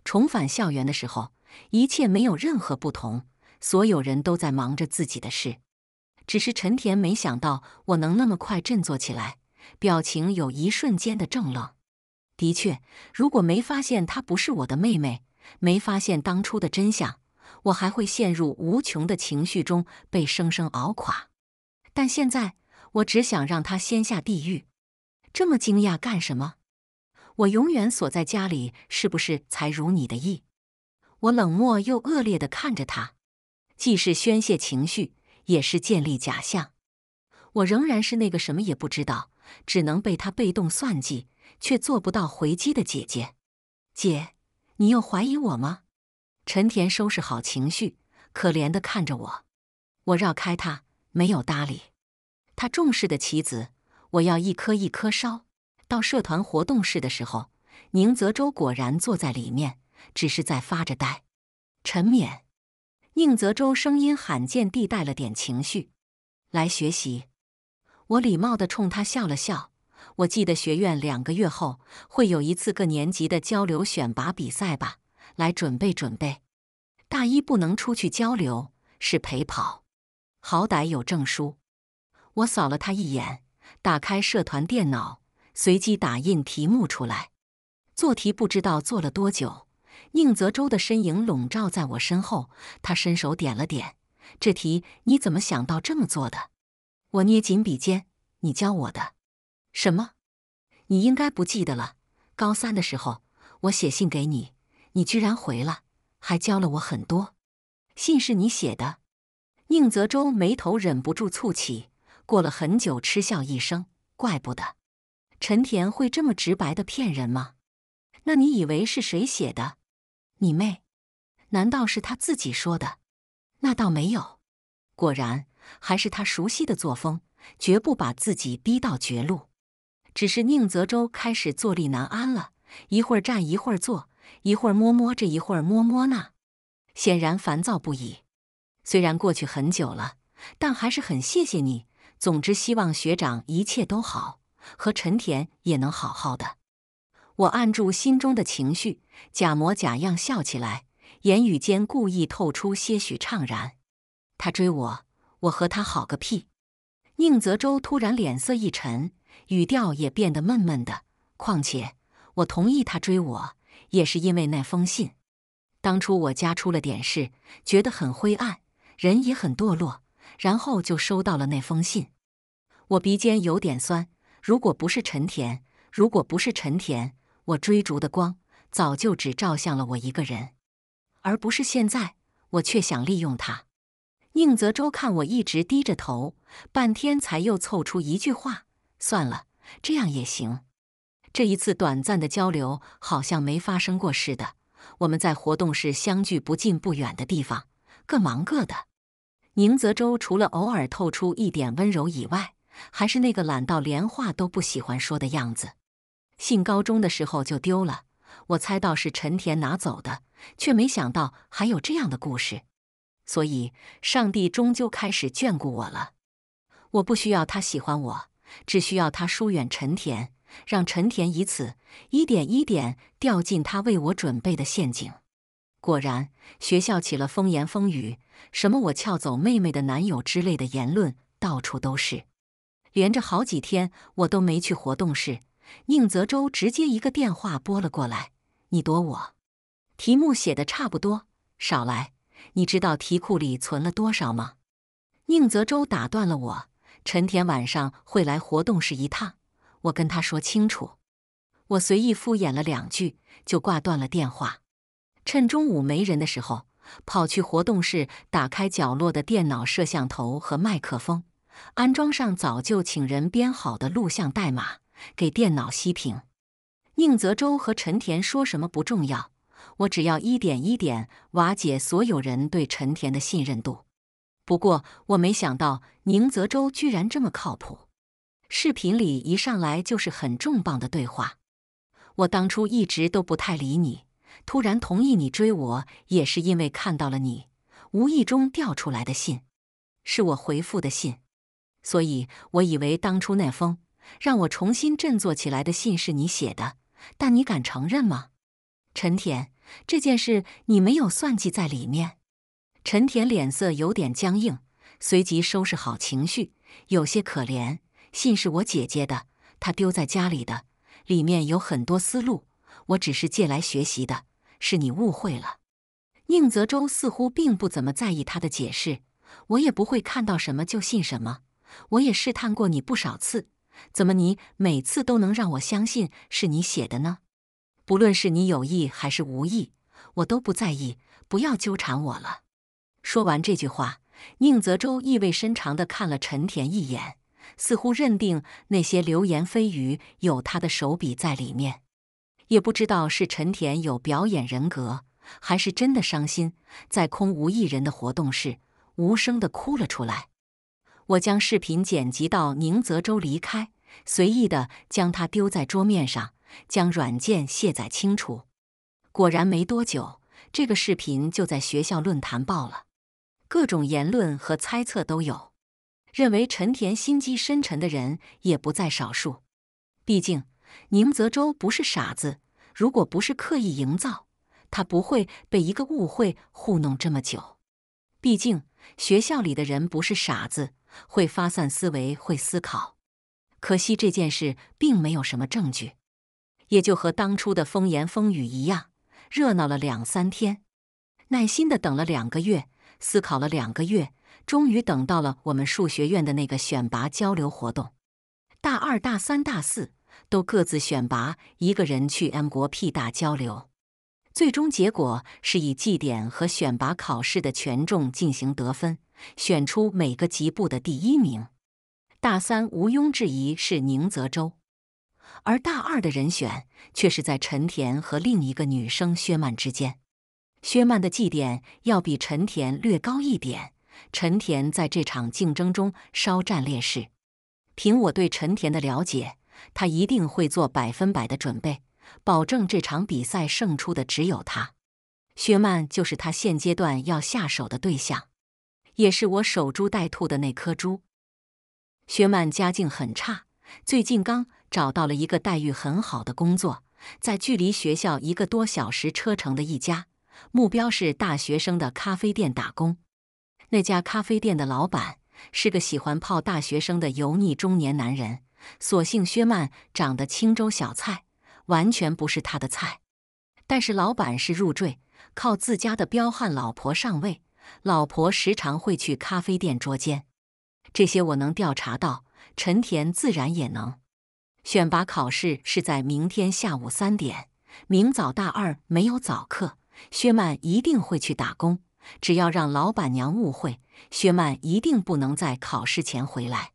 Speaker 1: 重返校园的时候，一切没有任何不同。所有人都在忙着自己的事，只是陈田没想到我能那么快振作起来，表情有一瞬间的怔愣。的确，如果没发现她不是我的妹妹，没发现当初的真相，我还会陷入无穷的情绪中被生生熬垮。但现在，我只想让她先下地狱。这么惊讶干什么？我永远锁在家里，是不是才如你的意？我冷漠又恶劣的看着他。既是宣泄情绪，也是建立假象。我仍然是那个什么也不知道，只能被他被动算计，却做不到回击的姐姐。姐，你又怀疑我吗？陈田收拾好情绪，可怜的看着我。我绕开他，没有搭理他重视的棋子。我要一颗一颗烧。到社团活动室的时候，宁泽洲果然坐在里面，只是在发着呆。陈冕。宁泽洲声音罕见地带了点情绪，来学习。我礼貌地冲他笑了笑。我记得学院两个月后会有一次各年级的交流选拔比赛吧？来准备准备。大一不能出去交流，是陪跑，好歹有证书。我扫了他一眼，打开社团电脑，随机打印题目出来。做题不知道做了多久。宁泽洲的身影笼罩在我身后，他伸手点了点：“这题你怎么想到这么做的？”我捏紧笔尖：“你教我的。”“什么？你应该不记得了。高三的时候，我写信给你，你居然回了，还教了我很多。信是你写的？”宁泽洲眉头忍不住蹙起，过了很久，嗤笑一声：“怪不得陈田会这么直白的骗人吗？那你以为是谁写的？”你妹！难道是他自己说的？那倒没有。果然还是他熟悉的作风，绝不把自己逼到绝路。只是宁泽洲开始坐立难安了，一会儿站一会儿坐，一会儿摸摸这一会儿摸摸那，显然烦躁不已。虽然过去很久了，但还是很谢谢你。总之，希望学长一切都好，和陈田也能好好的。我按住心中的情绪，假模假样笑起来，言语间故意透出些许怅然。他追我，我和他好个屁！宁泽洲突然脸色一沉，语调也变得闷闷的。况且，我同意他追我，也是因为那封信。当初我家出了点事，觉得很灰暗，人也很堕落，然后就收到了那封信。我鼻尖有点酸。如果不是陈田，如果不是陈田……我追逐的光，早就只照向了我一个人，而不是现在，我却想利用它。宁泽洲看我一直低着头，半天才又凑出一句话：“算了，这样也行。”这一次短暂的交流好像没发生过似的。我们在活动室相距不近不远的地方，各忙各的。宁泽洲除了偶尔透出一点温柔以外，还是那个懒到连话都不喜欢说的样子。信高中的时候就丢了，我猜到是陈田拿走的，却没想到还有这样的故事。所以，上帝终究开始眷顾我了。我不需要他喜欢我，只需要他疏远陈田，让陈田以此一点一点掉进他为我准备的陷阱。果然，学校起了风言风语，什么我撬走妹妹的男友之类的言论到处都是。连着好几天，我都没去活动室。宁泽洲直接一个电话拨了过来。你躲我，题目写的差不多，少来。你知道题库里存了多少吗？宁泽洲打断了我。陈天晚上会来活动室一趟，我跟他说清楚。我随意敷衍了两句，就挂断了电话。趁中午没人的时候，跑去活动室，打开角落的电脑、摄像头和麦克风，安装上早就请人编好的录像代码。给电脑熄屏。宁泽洲和陈田说什么不重要，我只要一点一点瓦解所有人对陈田的信任度。不过我没想到宁泽洲居然这么靠谱。视频里一上来就是很重磅的对话。我当初一直都不太理你，突然同意你追我，也是因为看到了你无意中掉出来的信，是我回复的信，所以我以为当初那封。让我重新振作起来的信是你写的，但你敢承认吗？陈田，这件事你没有算计在里面。陈田脸色有点僵硬，随即收拾好情绪，有些可怜。信是我姐姐的，她丢在家里的，里面有很多思路，我只是借来学习的，是你误会了。宁泽洲似乎并不怎么在意他的解释，我也不会看到什么就信什么，我也试探过你不少次。怎么你每次都能让我相信是你写的呢？不论是你有意还是无意，我都不在意。不要纠缠我了。说完这句话，宁泽洲意味深长的看了陈田一眼，似乎认定那些流言蜚语有他的手笔在里面。也不知道是陈田有表演人格，还是真的伤心，在空无一人的活动室无声的哭了出来。我将视频剪辑到宁泽州离开，随意的将它丢在桌面上，将软件卸载清除。果然没多久，这个视频就在学校论坛爆了，各种言论和猜测都有。认为陈田心机深沉的人也不在少数。毕竟宁泽州不是傻子，如果不是刻意营造，他不会被一个误会糊弄这么久。毕竟学校里的人不是傻子。会发散思维，会思考。可惜这件事并没有什么证据，也就和当初的风言风语一样，热闹了两三天。耐心的等了两个月，思考了两个月，终于等到了我们数学院的那个选拔交流活动。大二、大三、大四都各自选拔一个人去 M 国 P 大交流。最终结果是以绩点和选拔考试的权重进行得分，选出每个级部的第一名。大三毋庸置疑是宁泽州，而大二的人选却是在陈田和另一个女生薛曼之间。薛曼的绩点要比陈田略高一点，陈田在这场竞争中稍占劣势。凭我对陈田的了解，他一定会做百分百的准备。保证这场比赛胜出的只有他，薛曼就是他现阶段要下手的对象，也是我守株待兔的那颗猪。薛曼家境很差，最近刚找到了一个待遇很好的工作，在距离学校一个多小时车程的一家目标是大学生的咖啡店打工。那家咖啡店的老板是个喜欢泡大学生的油腻中年男人，所幸薛曼长得青州小菜。完全不是他的菜，但是老板是入赘，靠自家的彪悍老婆上位。老婆时常会去咖啡店捉奸，这些我能调查到，陈田自然也能。选拔考试是在明天下午三点，明早大二没有早课，薛曼一定会去打工。只要让老板娘误会，薛曼一定不能在考试前回来。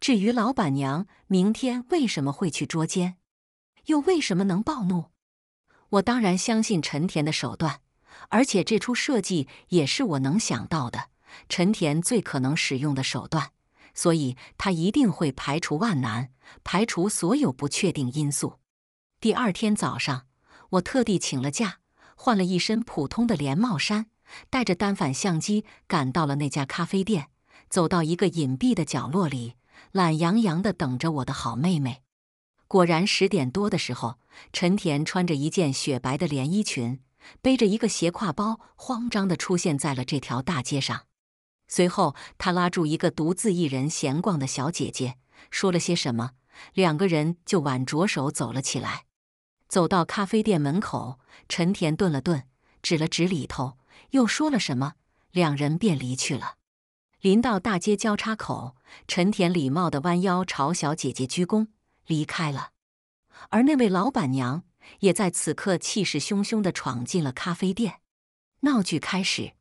Speaker 1: 至于老板娘明天为什么会去捉奸？又为什么能暴怒？我当然相信陈田的手段，而且这出设计也是我能想到的陈田最可能使用的手段，所以他一定会排除万难，排除所有不确定因素。第二天早上，我特地请了假，换了一身普通的连帽衫，带着单反相机，赶到了那家咖啡店，走到一个隐蔽的角落里，懒洋洋地等着我的好妹妹。果然，十点多的时候，陈田穿着一件雪白的连衣裙，背着一个斜挎包，慌张地出现在了这条大街上。随后，他拉住一个独自一人闲逛的小姐姐，说了些什么，两个人就挽着手走了起来。走到咖啡店门口，陈田顿了顿，指了指里头，又说了什么，两人便离去了。临到大街交叉口，陈田礼貌地弯腰朝小姐姐鞠躬。离开了，而那位老板娘也在此刻气势汹汹地闯进了咖啡店，闹剧开始。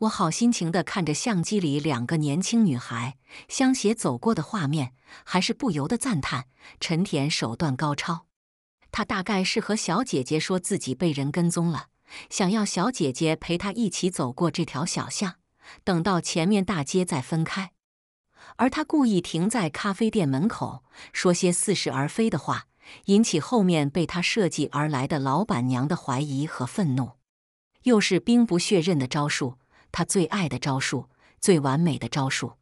Speaker 1: 我好心情地看着相机里两个年轻女孩相携走过的画面，还是不由得赞叹陈田手段高超。他大概是和小姐姐说自己被人跟踪了，想要小姐姐陪他一起走过这条小巷，等到前面大街再分开。而他故意停在咖啡店门口，说些似是而非的话，引起后面被他设计而来的老板娘的怀疑和愤怒，又是兵不血刃的招数，他最爱的招数，最完美的招数。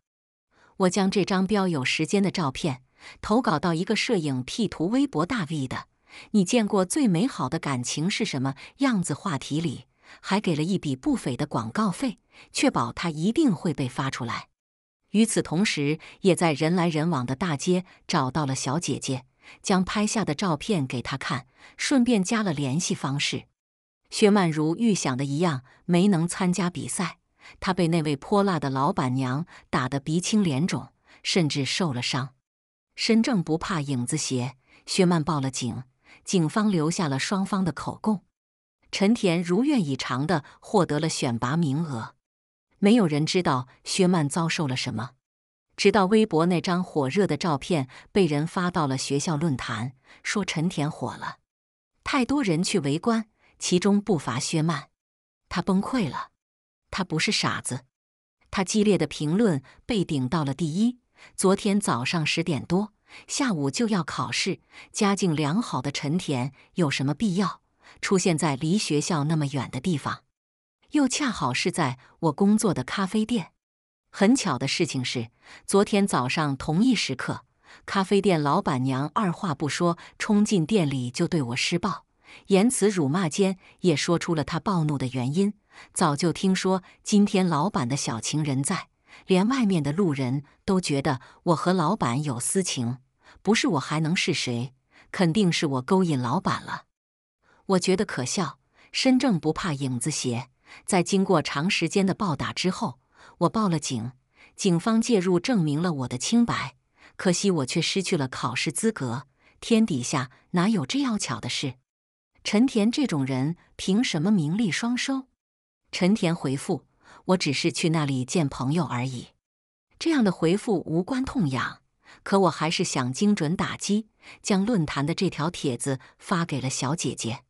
Speaker 1: 我将这张标有时间的照片投稿到一个摄影 P 图微博大 V 的“你见过最美好的感情是什么样子”话题里，还给了一笔不菲的广告费，确保它一定会被发出来。与此同时，也在人来人往的大街找到了小姐姐，将拍下的照片给她看，顺便加了联系方式。薛曼如预想的一样，没能参加比赛，她被那位泼辣的老板娘打得鼻青脸肿，甚至受了伤。身正不怕影子斜，薛曼报了警，警方留下了双方的口供。陈田如愿以偿的获得了选拔名额。没有人知道薛曼遭受了什么，直到微博那张火热的照片被人发到了学校论坛，说陈田火了，太多人去围观，其中不乏薛曼。他崩溃了，他不是傻子。他激烈的评论被顶到了第一。昨天早上十点多，下午就要考试。家境良好的陈田有什么必要出现在离学校那么远的地方？又恰好是在我工作的咖啡店，很巧的事情是，昨天早上同一时刻，咖啡店老板娘二话不说冲进店里就对我施暴，言辞辱骂间也说出了她暴怒的原因：早就听说今天老板的小情人在，连外面的路人都觉得我和老板有私情，不是我还能是谁？肯定是我勾引老板了。我觉得可笑，身正不怕影子斜。在经过长时间的暴打之后，我报了警，警方介入证明了我的清白。可惜我却失去了考试资格。天底下哪有这样巧的事？陈田这种人凭什么名利双收？陈田回复：“我只是去那里见朋友而已。”这样的回复无关痛痒，可我还是想精准打击，将论坛的这条帖子发给了小姐姐。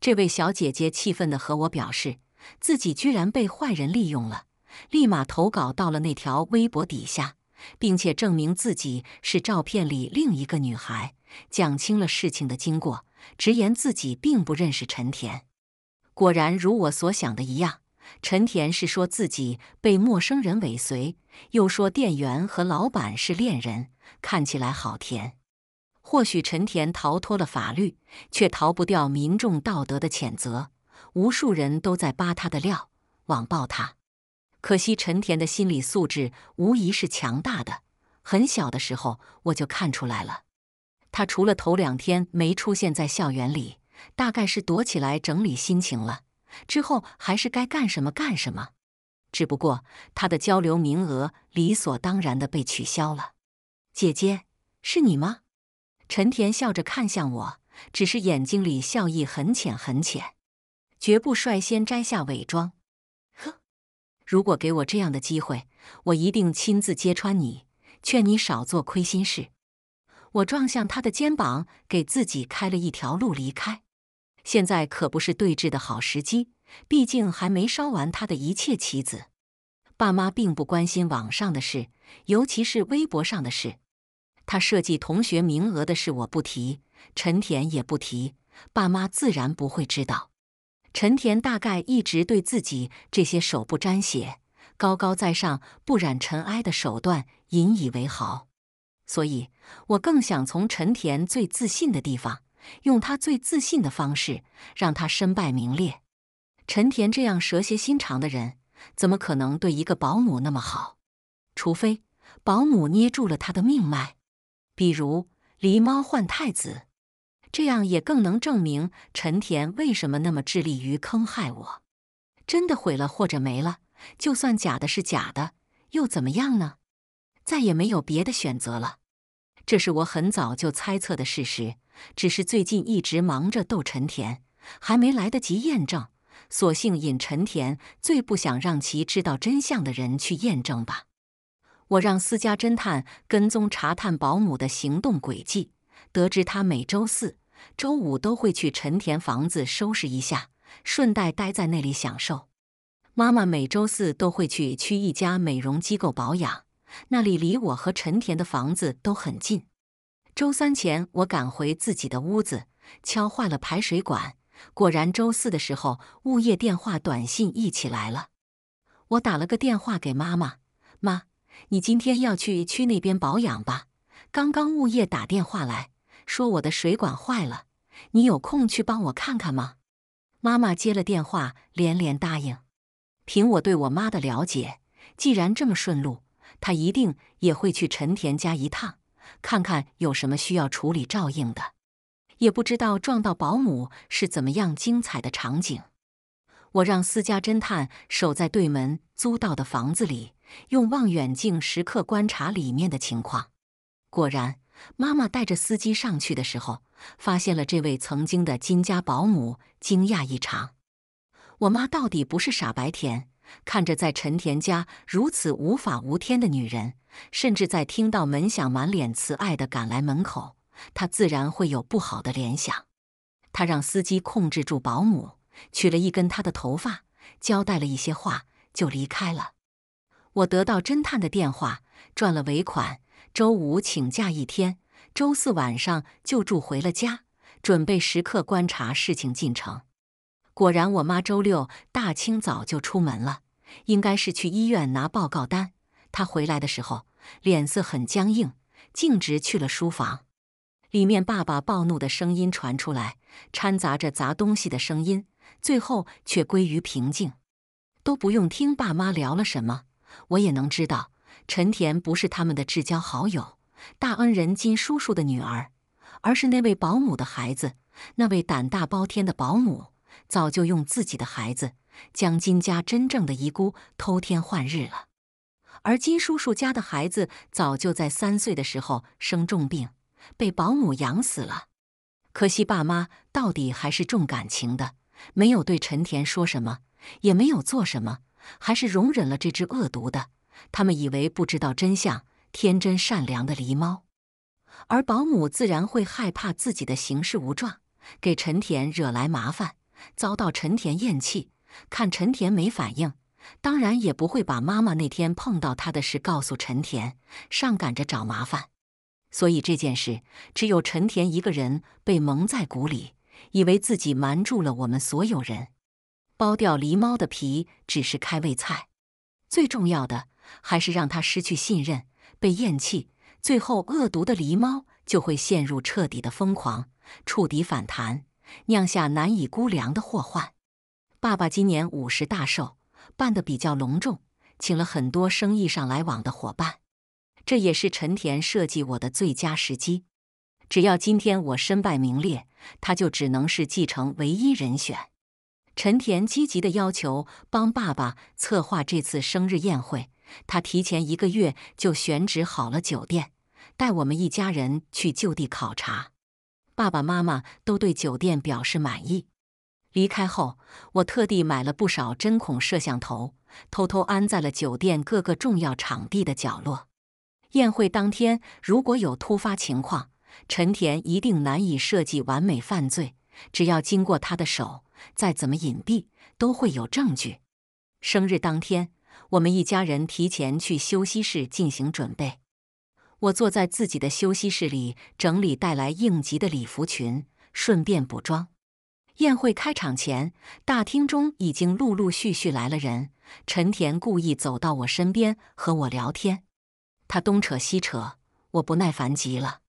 Speaker 1: 这位小姐姐气愤地和我表示。自己居然被坏人利用了，立马投稿到了那条微博底下，并且证明自己是照片里另一个女孩，讲清了事情的经过，直言自己并不认识陈田。果然如我所想的一样，陈田是说自己被陌生人尾随，又说店员和老板是恋人，看起来好甜。或许陈田逃脱了法律，却逃不掉民众道德的谴责。无数人都在扒他的料，网暴他。可惜陈田的心理素质无疑是强大的。很小的时候我就看出来了，他除了头两天没出现在校园里，大概是躲起来整理心情了。之后还是该干什么干什么。只不过他的交流名额理所当然的被取消了。姐姐，是你吗？陈田笑着看向我，只是眼睛里笑意很浅很浅。绝不率先摘下伪装。呵，如果给我这样的机会，我一定亲自揭穿你，劝你少做亏心事。我撞向他的肩膀，给自己开了一条路离开。现在可不是对峙的好时机，毕竟还没烧完他的一切棋子。爸妈并不关心网上的事，尤其是微博上的事。他设计同学名额的事我不提，陈田也不提，爸妈自然不会知道。陈田大概一直对自己这些手不沾血、高高在上、不染尘埃的手段引以为豪，所以我更想从陈田最自信的地方，用他最自信的方式，让他身败名裂。陈田这样蛇蝎心肠的人，怎么可能对一个保姆那么好？除非保姆捏住了他的命脉，比如狸猫换太子。这样也更能证明陈田为什么那么致力于坑害我。真的毁了或者没了，就算假的是假的，又怎么样呢？再也没有别的选择了。这是我很早就猜测的事实，只是最近一直忙着斗陈田，还没来得及验证。索性引陈田最不想让其知道真相的人去验证吧。我让私家侦探跟踪查探保姆的行动轨迹。得知他每周四、周五都会去陈田房子收拾一下，顺带待在那里享受。妈妈每周四都会去区一家美容机构保养，那里离我和陈田的房子都很近。周三前我赶回自己的屋子，敲坏了排水管。果然，周四的时候，物业电话短信一起来了。我打了个电话给妈妈：“妈，你今天要去区那边保养吧？刚刚物业打电话来。”说我的水管坏了，你有空去帮我看看吗？妈妈接了电话，连连答应。凭我对我妈的了解，既然这么顺路，她一定也会去陈田家一趟，看看有什么需要处理照应的。也不知道撞到保姆是怎么样精彩的场景。我让私家侦探守在对门租到的房子里，用望远镜时刻观察里面的情况。果然。妈妈带着司机上去的时候，发现了这位曾经的金家保姆，惊讶异常。我妈到底不是傻白甜，看着在陈田家如此无法无天的女人，甚至在听到门响，满脸慈爱地赶来门口，她自然会有不好的联想。她让司机控制住保姆，取了一根她的头发，交代了一些话，就离开了。我得到侦探的电话，赚了尾款。周五请假一天，周四晚上就住回了家，准备时刻观察事情进程。果然，我妈周六大清早就出门了，应该是去医院拿报告单。她回来的时候脸色很僵硬，径直去了书房。里面爸爸暴怒的声音传出来，掺杂着砸东西的声音，最后却归于平静。都不用听爸妈聊了什么，我也能知道。陈田不是他们的至交好友、大恩人金叔叔的女儿，而是那位保姆的孩子。那位胆大包天的保姆早就用自己的孩子将金家真正的遗孤偷天换日了。而金叔叔家的孩子早就在三岁的时候生重病，被保姆养死了。可惜爸妈到底还是重感情的，没有对陈田说什么，也没有做什么，还是容忍了这只恶毒的。他们以为不知道真相，天真善良的狸猫，而保姆自然会害怕自己的行事无状，给陈田惹来麻烦，遭到陈田厌弃。看陈田没反应，当然也不会把妈妈那天碰到他的事告诉陈田，上赶着找麻烦。所以这件事只有陈田一个人被蒙在鼓里，以为自己瞒住了我们所有人。剥掉狸猫的皮只是开胃菜，最重要的。还是让他失去信任，被厌弃，最后恶毒的狸猫就会陷入彻底的疯狂，触底反弹，酿下难以估量的祸患。爸爸今年五十大寿，办得比较隆重，请了很多生意上来往的伙伴，这也是陈田设计我的最佳时机。只要今天我身败名裂，他就只能是继承唯一人选。陈田积极的要求帮爸爸策划这次生日宴会。他提前一个月就选址好了酒店，带我们一家人去就地考察。爸爸妈妈都对酒店表示满意。离开后，我特地买了不少针孔摄像头，偷偷安在了酒店各个重要场地的角落。宴会当天，如果有突发情况，陈田一定难以设计完美犯罪。只要经过他的手，再怎么隐蔽，都会有证据。生日当天。我们一家人提前去休息室进行准备。我坐在自己的休息室里，整理带来应急的礼服裙，顺便补妆。宴会开场前，大厅中已经陆陆续续来了人。陈田故意走到我身边和我聊天，他东扯西扯，我不耐烦极了，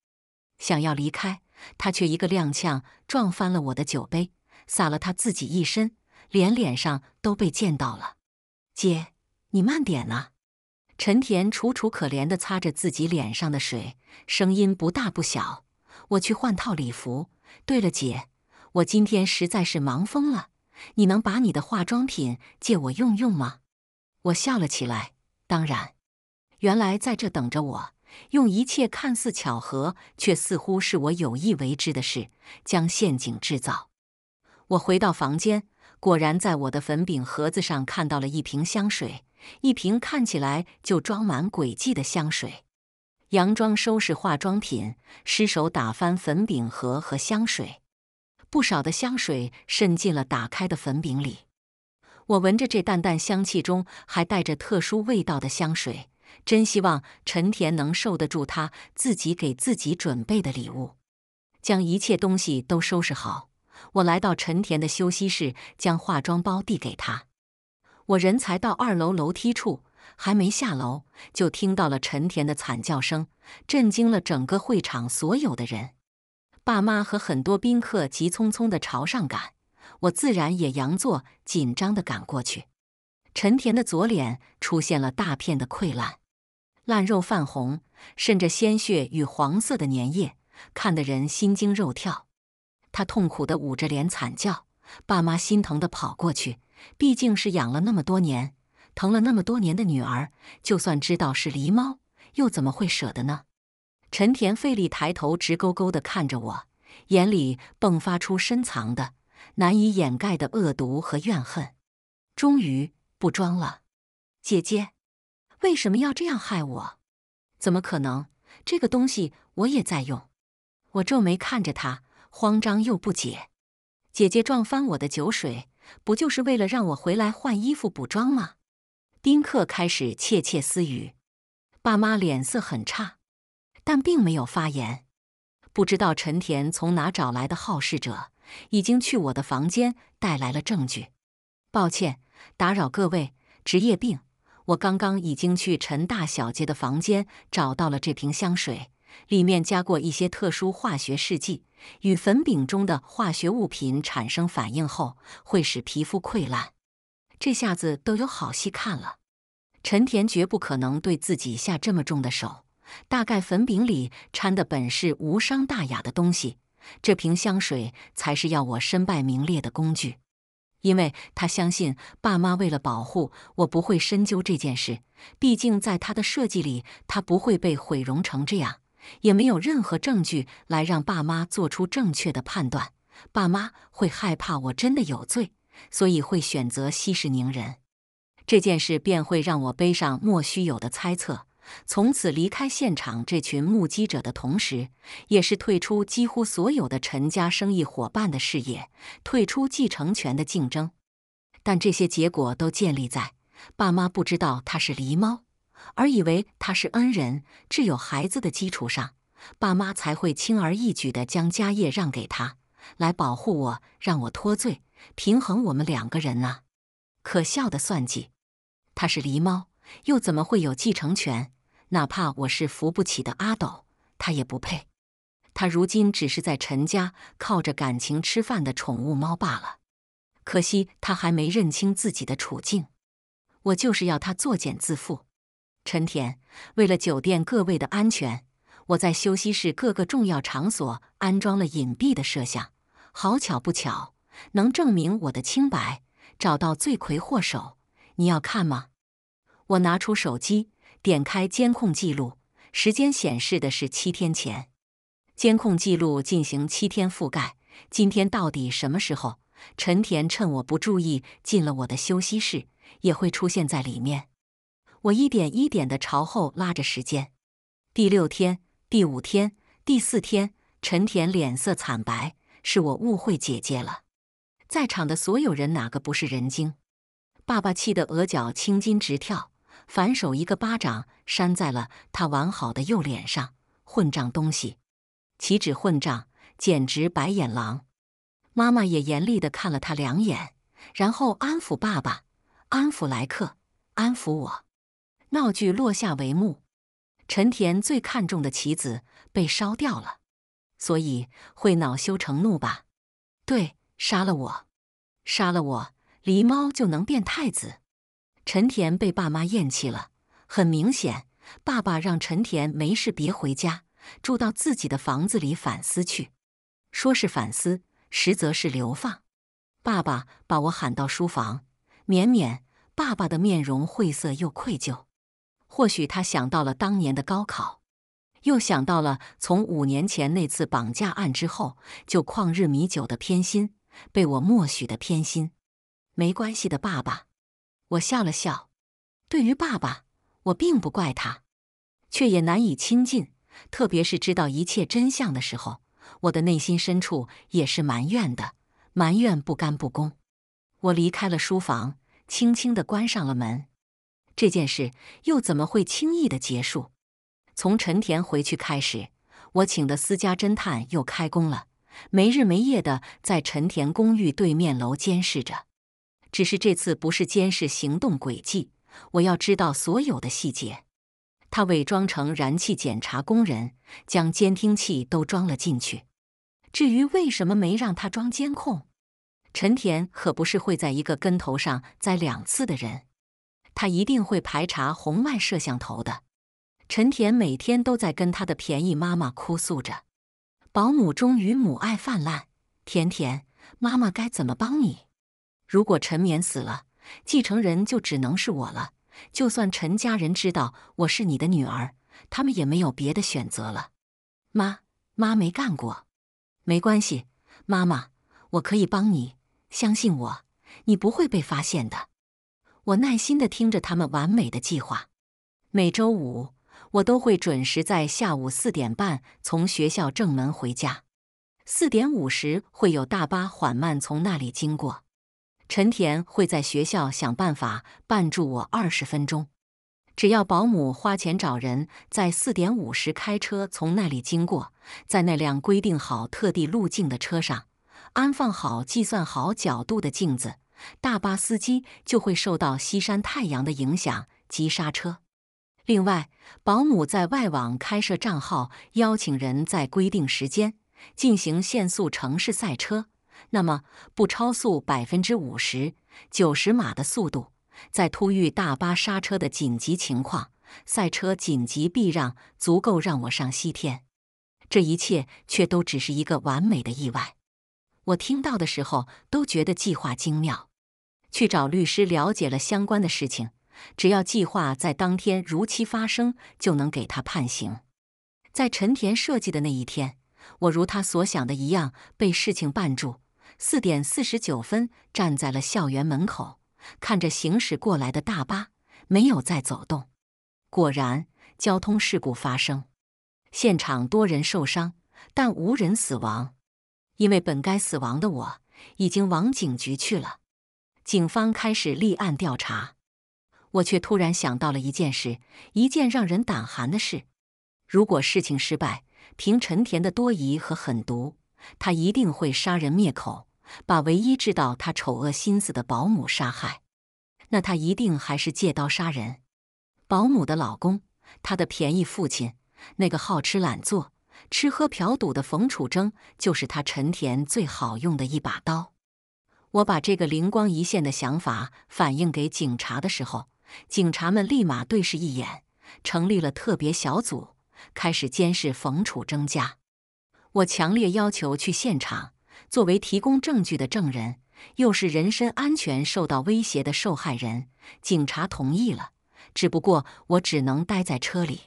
Speaker 1: 想要离开，他却一个踉跄，撞翻了我的酒杯，洒了他自己一身，连脸上都被溅到了。姐。你慢点啊。陈田楚楚可怜的擦着自己脸上的水，声音不大不小。我去换套礼服。对了，姐，我今天实在是忙疯了，你能把你的化妆品借我用用吗？我笑了起来。当然。原来在这等着我，用一切看似巧合却似乎是我有意为之的事，将陷阱制造。我回到房间，果然在我的粉饼盒子上看到了一瓶香水。一瓶看起来就装满诡计的香水，佯装收拾化妆品，失手打翻粉饼盒和香水，不少的香水渗进了打开的粉饼里。我闻着这淡淡香气中还带着特殊味道的香水，真希望陈田能受得住他自己给自己准备的礼物。将一切东西都收拾好，我来到陈田的休息室，将化妆包递给他。我人才到二楼楼梯处，还没下楼，就听到了陈田的惨叫声，震惊了整个会场所有的人。爸妈和很多宾客急匆匆地朝上赶，我自然也佯作紧张地赶过去。陈田的左脸出现了大片的溃烂，烂肉泛红，渗着鲜血与黄色的粘液，看得人心惊肉跳。他痛苦地捂着脸惨叫，爸妈心疼地跑过去。毕竟是养了那么多年、疼了那么多年的女儿，就算知道是狸猫，又怎么会舍得呢？陈田费力抬头，直勾勾的看着我，眼里迸发出深藏的、难以掩盖的恶毒和怨恨。终于不装了，姐姐，为什么要这样害我？怎么可能？这个东西我也在用。我皱眉看着他，慌张又不解。姐姐撞翻我的酒水。不就是为了让我回来换衣服补妆吗？丁克开始窃窃私语。爸妈脸色很差，但并没有发言。不知道陈田从哪找来的好事者，已经去我的房间带来了证据。抱歉，打扰各位，职业病。我刚刚已经去陈大小姐的房间找到了这瓶香水。里面加过一些特殊化学试剂，与粉饼中的化学物品产生反应后，会使皮肤溃烂。这下子都有好戏看了。陈田绝不可能对自己下这么重的手，大概粉饼里掺的本是无伤大雅的东西，这瓶香水才是要我身败名裂的工具。因为他相信爸妈为了保护我，不会深究这件事。毕竟在他的设计里，他不会被毁容成这样。也没有任何证据来让爸妈做出正确的判断，爸妈会害怕我真的有罪，所以会选择息事宁人。这件事便会让我背上莫须有的猜测，从此离开现场。这群目击者的同时，也是退出几乎所有的陈家生意伙伴的视野，退出继承权的竞争。但这些结果都建立在爸妈不知道他是狸猫。而以为他是恩人、只有孩子的基础上，爸妈才会轻而易举地将家业让给他，来保护我，让我脱罪，平衡我们两个人呐。可笑的算计！他是狸猫，又怎么会有继承权？哪怕我是扶不起的阿斗，他也不配。他如今只是在陈家靠着感情吃饭的宠物猫罢了。可惜他还没认清自己的处境，我就是要他作茧自缚。陈田，为了酒店各位的安全，我在休息室各个重要场所安装了隐蔽的摄像。好巧不巧，能证明我的清白，找到罪魁祸首。你要看吗？我拿出手机，点开监控记录，时间显示的是七天前。监控记录进行七天覆盖，今天到底什么时候？陈田趁我不注意进了我的休息室，也会出现在里面。我一点一点的朝后拉着时间，第六天、第五天、第四天，陈田脸色惨白，是我误会姐姐了。在场的所有人哪个不是人精？爸爸气得额角青筋直跳，反手一个巴掌扇在了他完好的右脸上。混账东西，岂止混账，简直白眼狼！妈妈也严厉地看了他两眼，然后安抚爸爸，安抚来客，安抚我。闹剧落下帷幕，陈田最看重的棋子被烧掉了，所以会恼羞成怒吧？对，杀了我，杀了我，狸猫就能变太子。陈田被爸妈厌弃了，很明显，爸爸让陈田没事别回家，住到自己的房子里反思去。说是反思，实则是流放。爸爸把我喊到书房，绵绵，爸爸的面容晦涩又愧疚。或许他想到了当年的高考，又想到了从五年前那次绑架案之后就旷日弥久的偏心，被我默许的偏心。没关系的，爸爸，我笑了笑。对于爸爸，我并不怪他，却也难以亲近。特别是知道一切真相的时候，我的内心深处也是埋怨的，埋怨不公。我离开了书房，轻轻地关上了门。这件事又怎么会轻易的结束？从陈田回去开始，我请的私家侦探又开工了，没日没夜的在陈田公寓对面楼监视着。只是这次不是监视行动轨迹，我要知道所有的细节。他伪装成燃气检查工人，将监听器都装了进去。至于为什么没让他装监控，陈田可不是会在一个跟头上栽两次的人。他一定会排查红外摄像头的。陈田每天都在跟他的便宜妈妈哭诉着，保姆终于母爱泛滥。甜甜，妈妈该怎么帮你？如果陈绵死了，继承人就只能是我了。就算陈家人知道我是你的女儿，他们也没有别的选择了。妈妈没干过，没关系。妈妈，我可以帮你，相信我，你不会被发现的。我耐心地听着他们完美的计划。每周五，我都会准时在下午四点半从学校正门回家。四点五十会有大巴缓慢从那里经过。陈田会在学校想办法绊住我二十分钟。只要保姆花钱找人，在四点五十开车从那里经过，在那辆规定好特地路径的车上，安放好计算好角度的镜子。大巴司机就会受到西山太阳的影响，急刹车。另外，保姆在外网开设账号，邀请人在规定时间进行限速城市赛车。那么，不超速百分之五十、九十码的速度，在突遇大巴刹车的紧急情况，赛车紧急避让，足够让我上西天。这一切却都只是一个完美的意外。我听到的时候都觉得计划精妙。去找律师了解了相关的事情，只要计划在当天如期发生，就能给他判刑。在陈田设计的那一天，我如他所想的一样被事情绊住。四点四十九分，站在了校园门口，看着行驶过来的大巴，没有再走动。果然，交通事故发生，现场多人受伤，但无人死亡。因为本该死亡的我，已经往警局去了。警方开始立案调查，我却突然想到了一件事，一件让人胆寒的事。如果事情失败，凭陈田的多疑和狠毒，他一定会杀人灭口，把唯一知道他丑恶心思的保姆杀害。那他一定还是借刀杀人。保姆的老公，他的便宜父亲，那个好吃懒做、吃喝嫖赌的冯楚征，就是他陈田最好用的一把刀。我把这个灵光一现的想法反映给警察的时候，警察们立马对视一眼，成立了特别小组，开始监视冯楚征家。我强烈要求去现场，作为提供证据的证人，又是人身安全受到威胁的受害人，警察同意了，只不过我只能待在车里。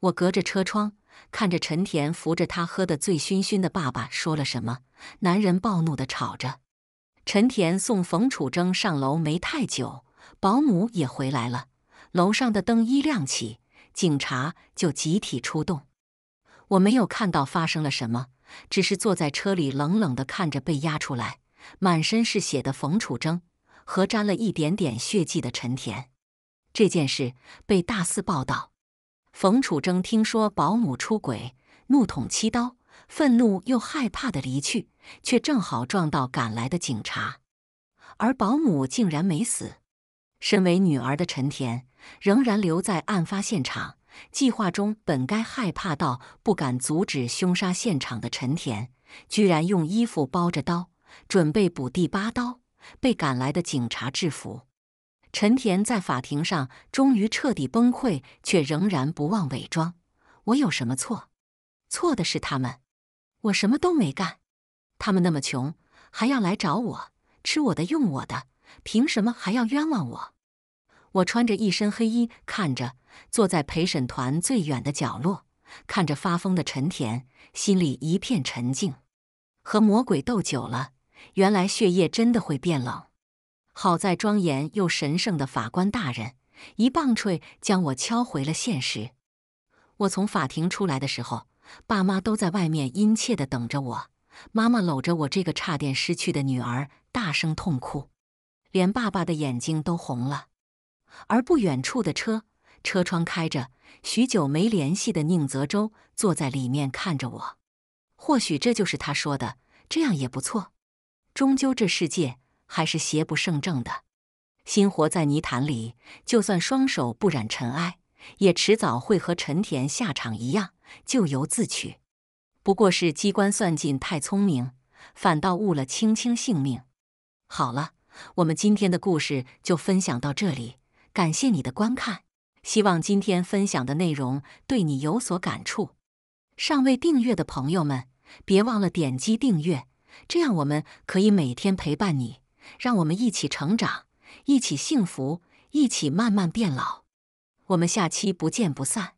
Speaker 1: 我隔着车窗看着陈田扶着他喝得醉醺醺的爸爸说了什么，男人暴怒地吵着。陈田送冯楚征上楼没太久，保姆也回来了。楼上的灯一亮起，警察就集体出动。我没有看到发生了什么，只是坐在车里冷冷地看着被押出来、满身是血的冯楚征和沾了一点点血迹的陈田。这件事被大肆报道。冯楚征听说保姆出轨，怒捅七刀。愤怒又害怕的离去，却正好撞到赶来的警察。而保姆竟然没死。身为女儿的陈田仍然留在案发现场。计划中本该害怕到不敢阻止凶杀现场的陈田，居然用衣服包着刀，准备补第八刀，被赶来的警察制服。陈田在法庭上终于彻底崩溃，却仍然不忘伪装：“我有什么错？错的是他们。”我什么都没干，他们那么穷，还要来找我吃我的用我的，凭什么还要冤枉我？我穿着一身黑衣，看着坐在陪审团最远的角落，看着发疯的陈田，心里一片沉静。和魔鬼斗久了，原来血液真的会变冷。好在庄严又神圣的法官大人一棒槌将我敲回了现实。我从法庭出来的时候。爸妈都在外面殷切的等着我。妈妈搂着我这个差点失去的女儿，大声痛哭，连爸爸的眼睛都红了。而不远处的车，车窗开着，许久没联系的宁泽洲坐在里面看着我。或许这就是他说的，这样也不错。终究，这世界还是邪不胜正的。心活在泥潭里，就算双手不染尘埃，也迟早会和陈田下场一样。咎由自取，不过是机关算尽太聪明，反倒误了青青性命。好了，我们今天的故事就分享到这里，感谢你的观看。希望今天分享的内容对你有所感触。尚未订阅的朋友们，别忘了点击订阅，这样我们可以每天陪伴你，让我们一起成长，一起幸福，一起慢慢变老。我们下期不见不散。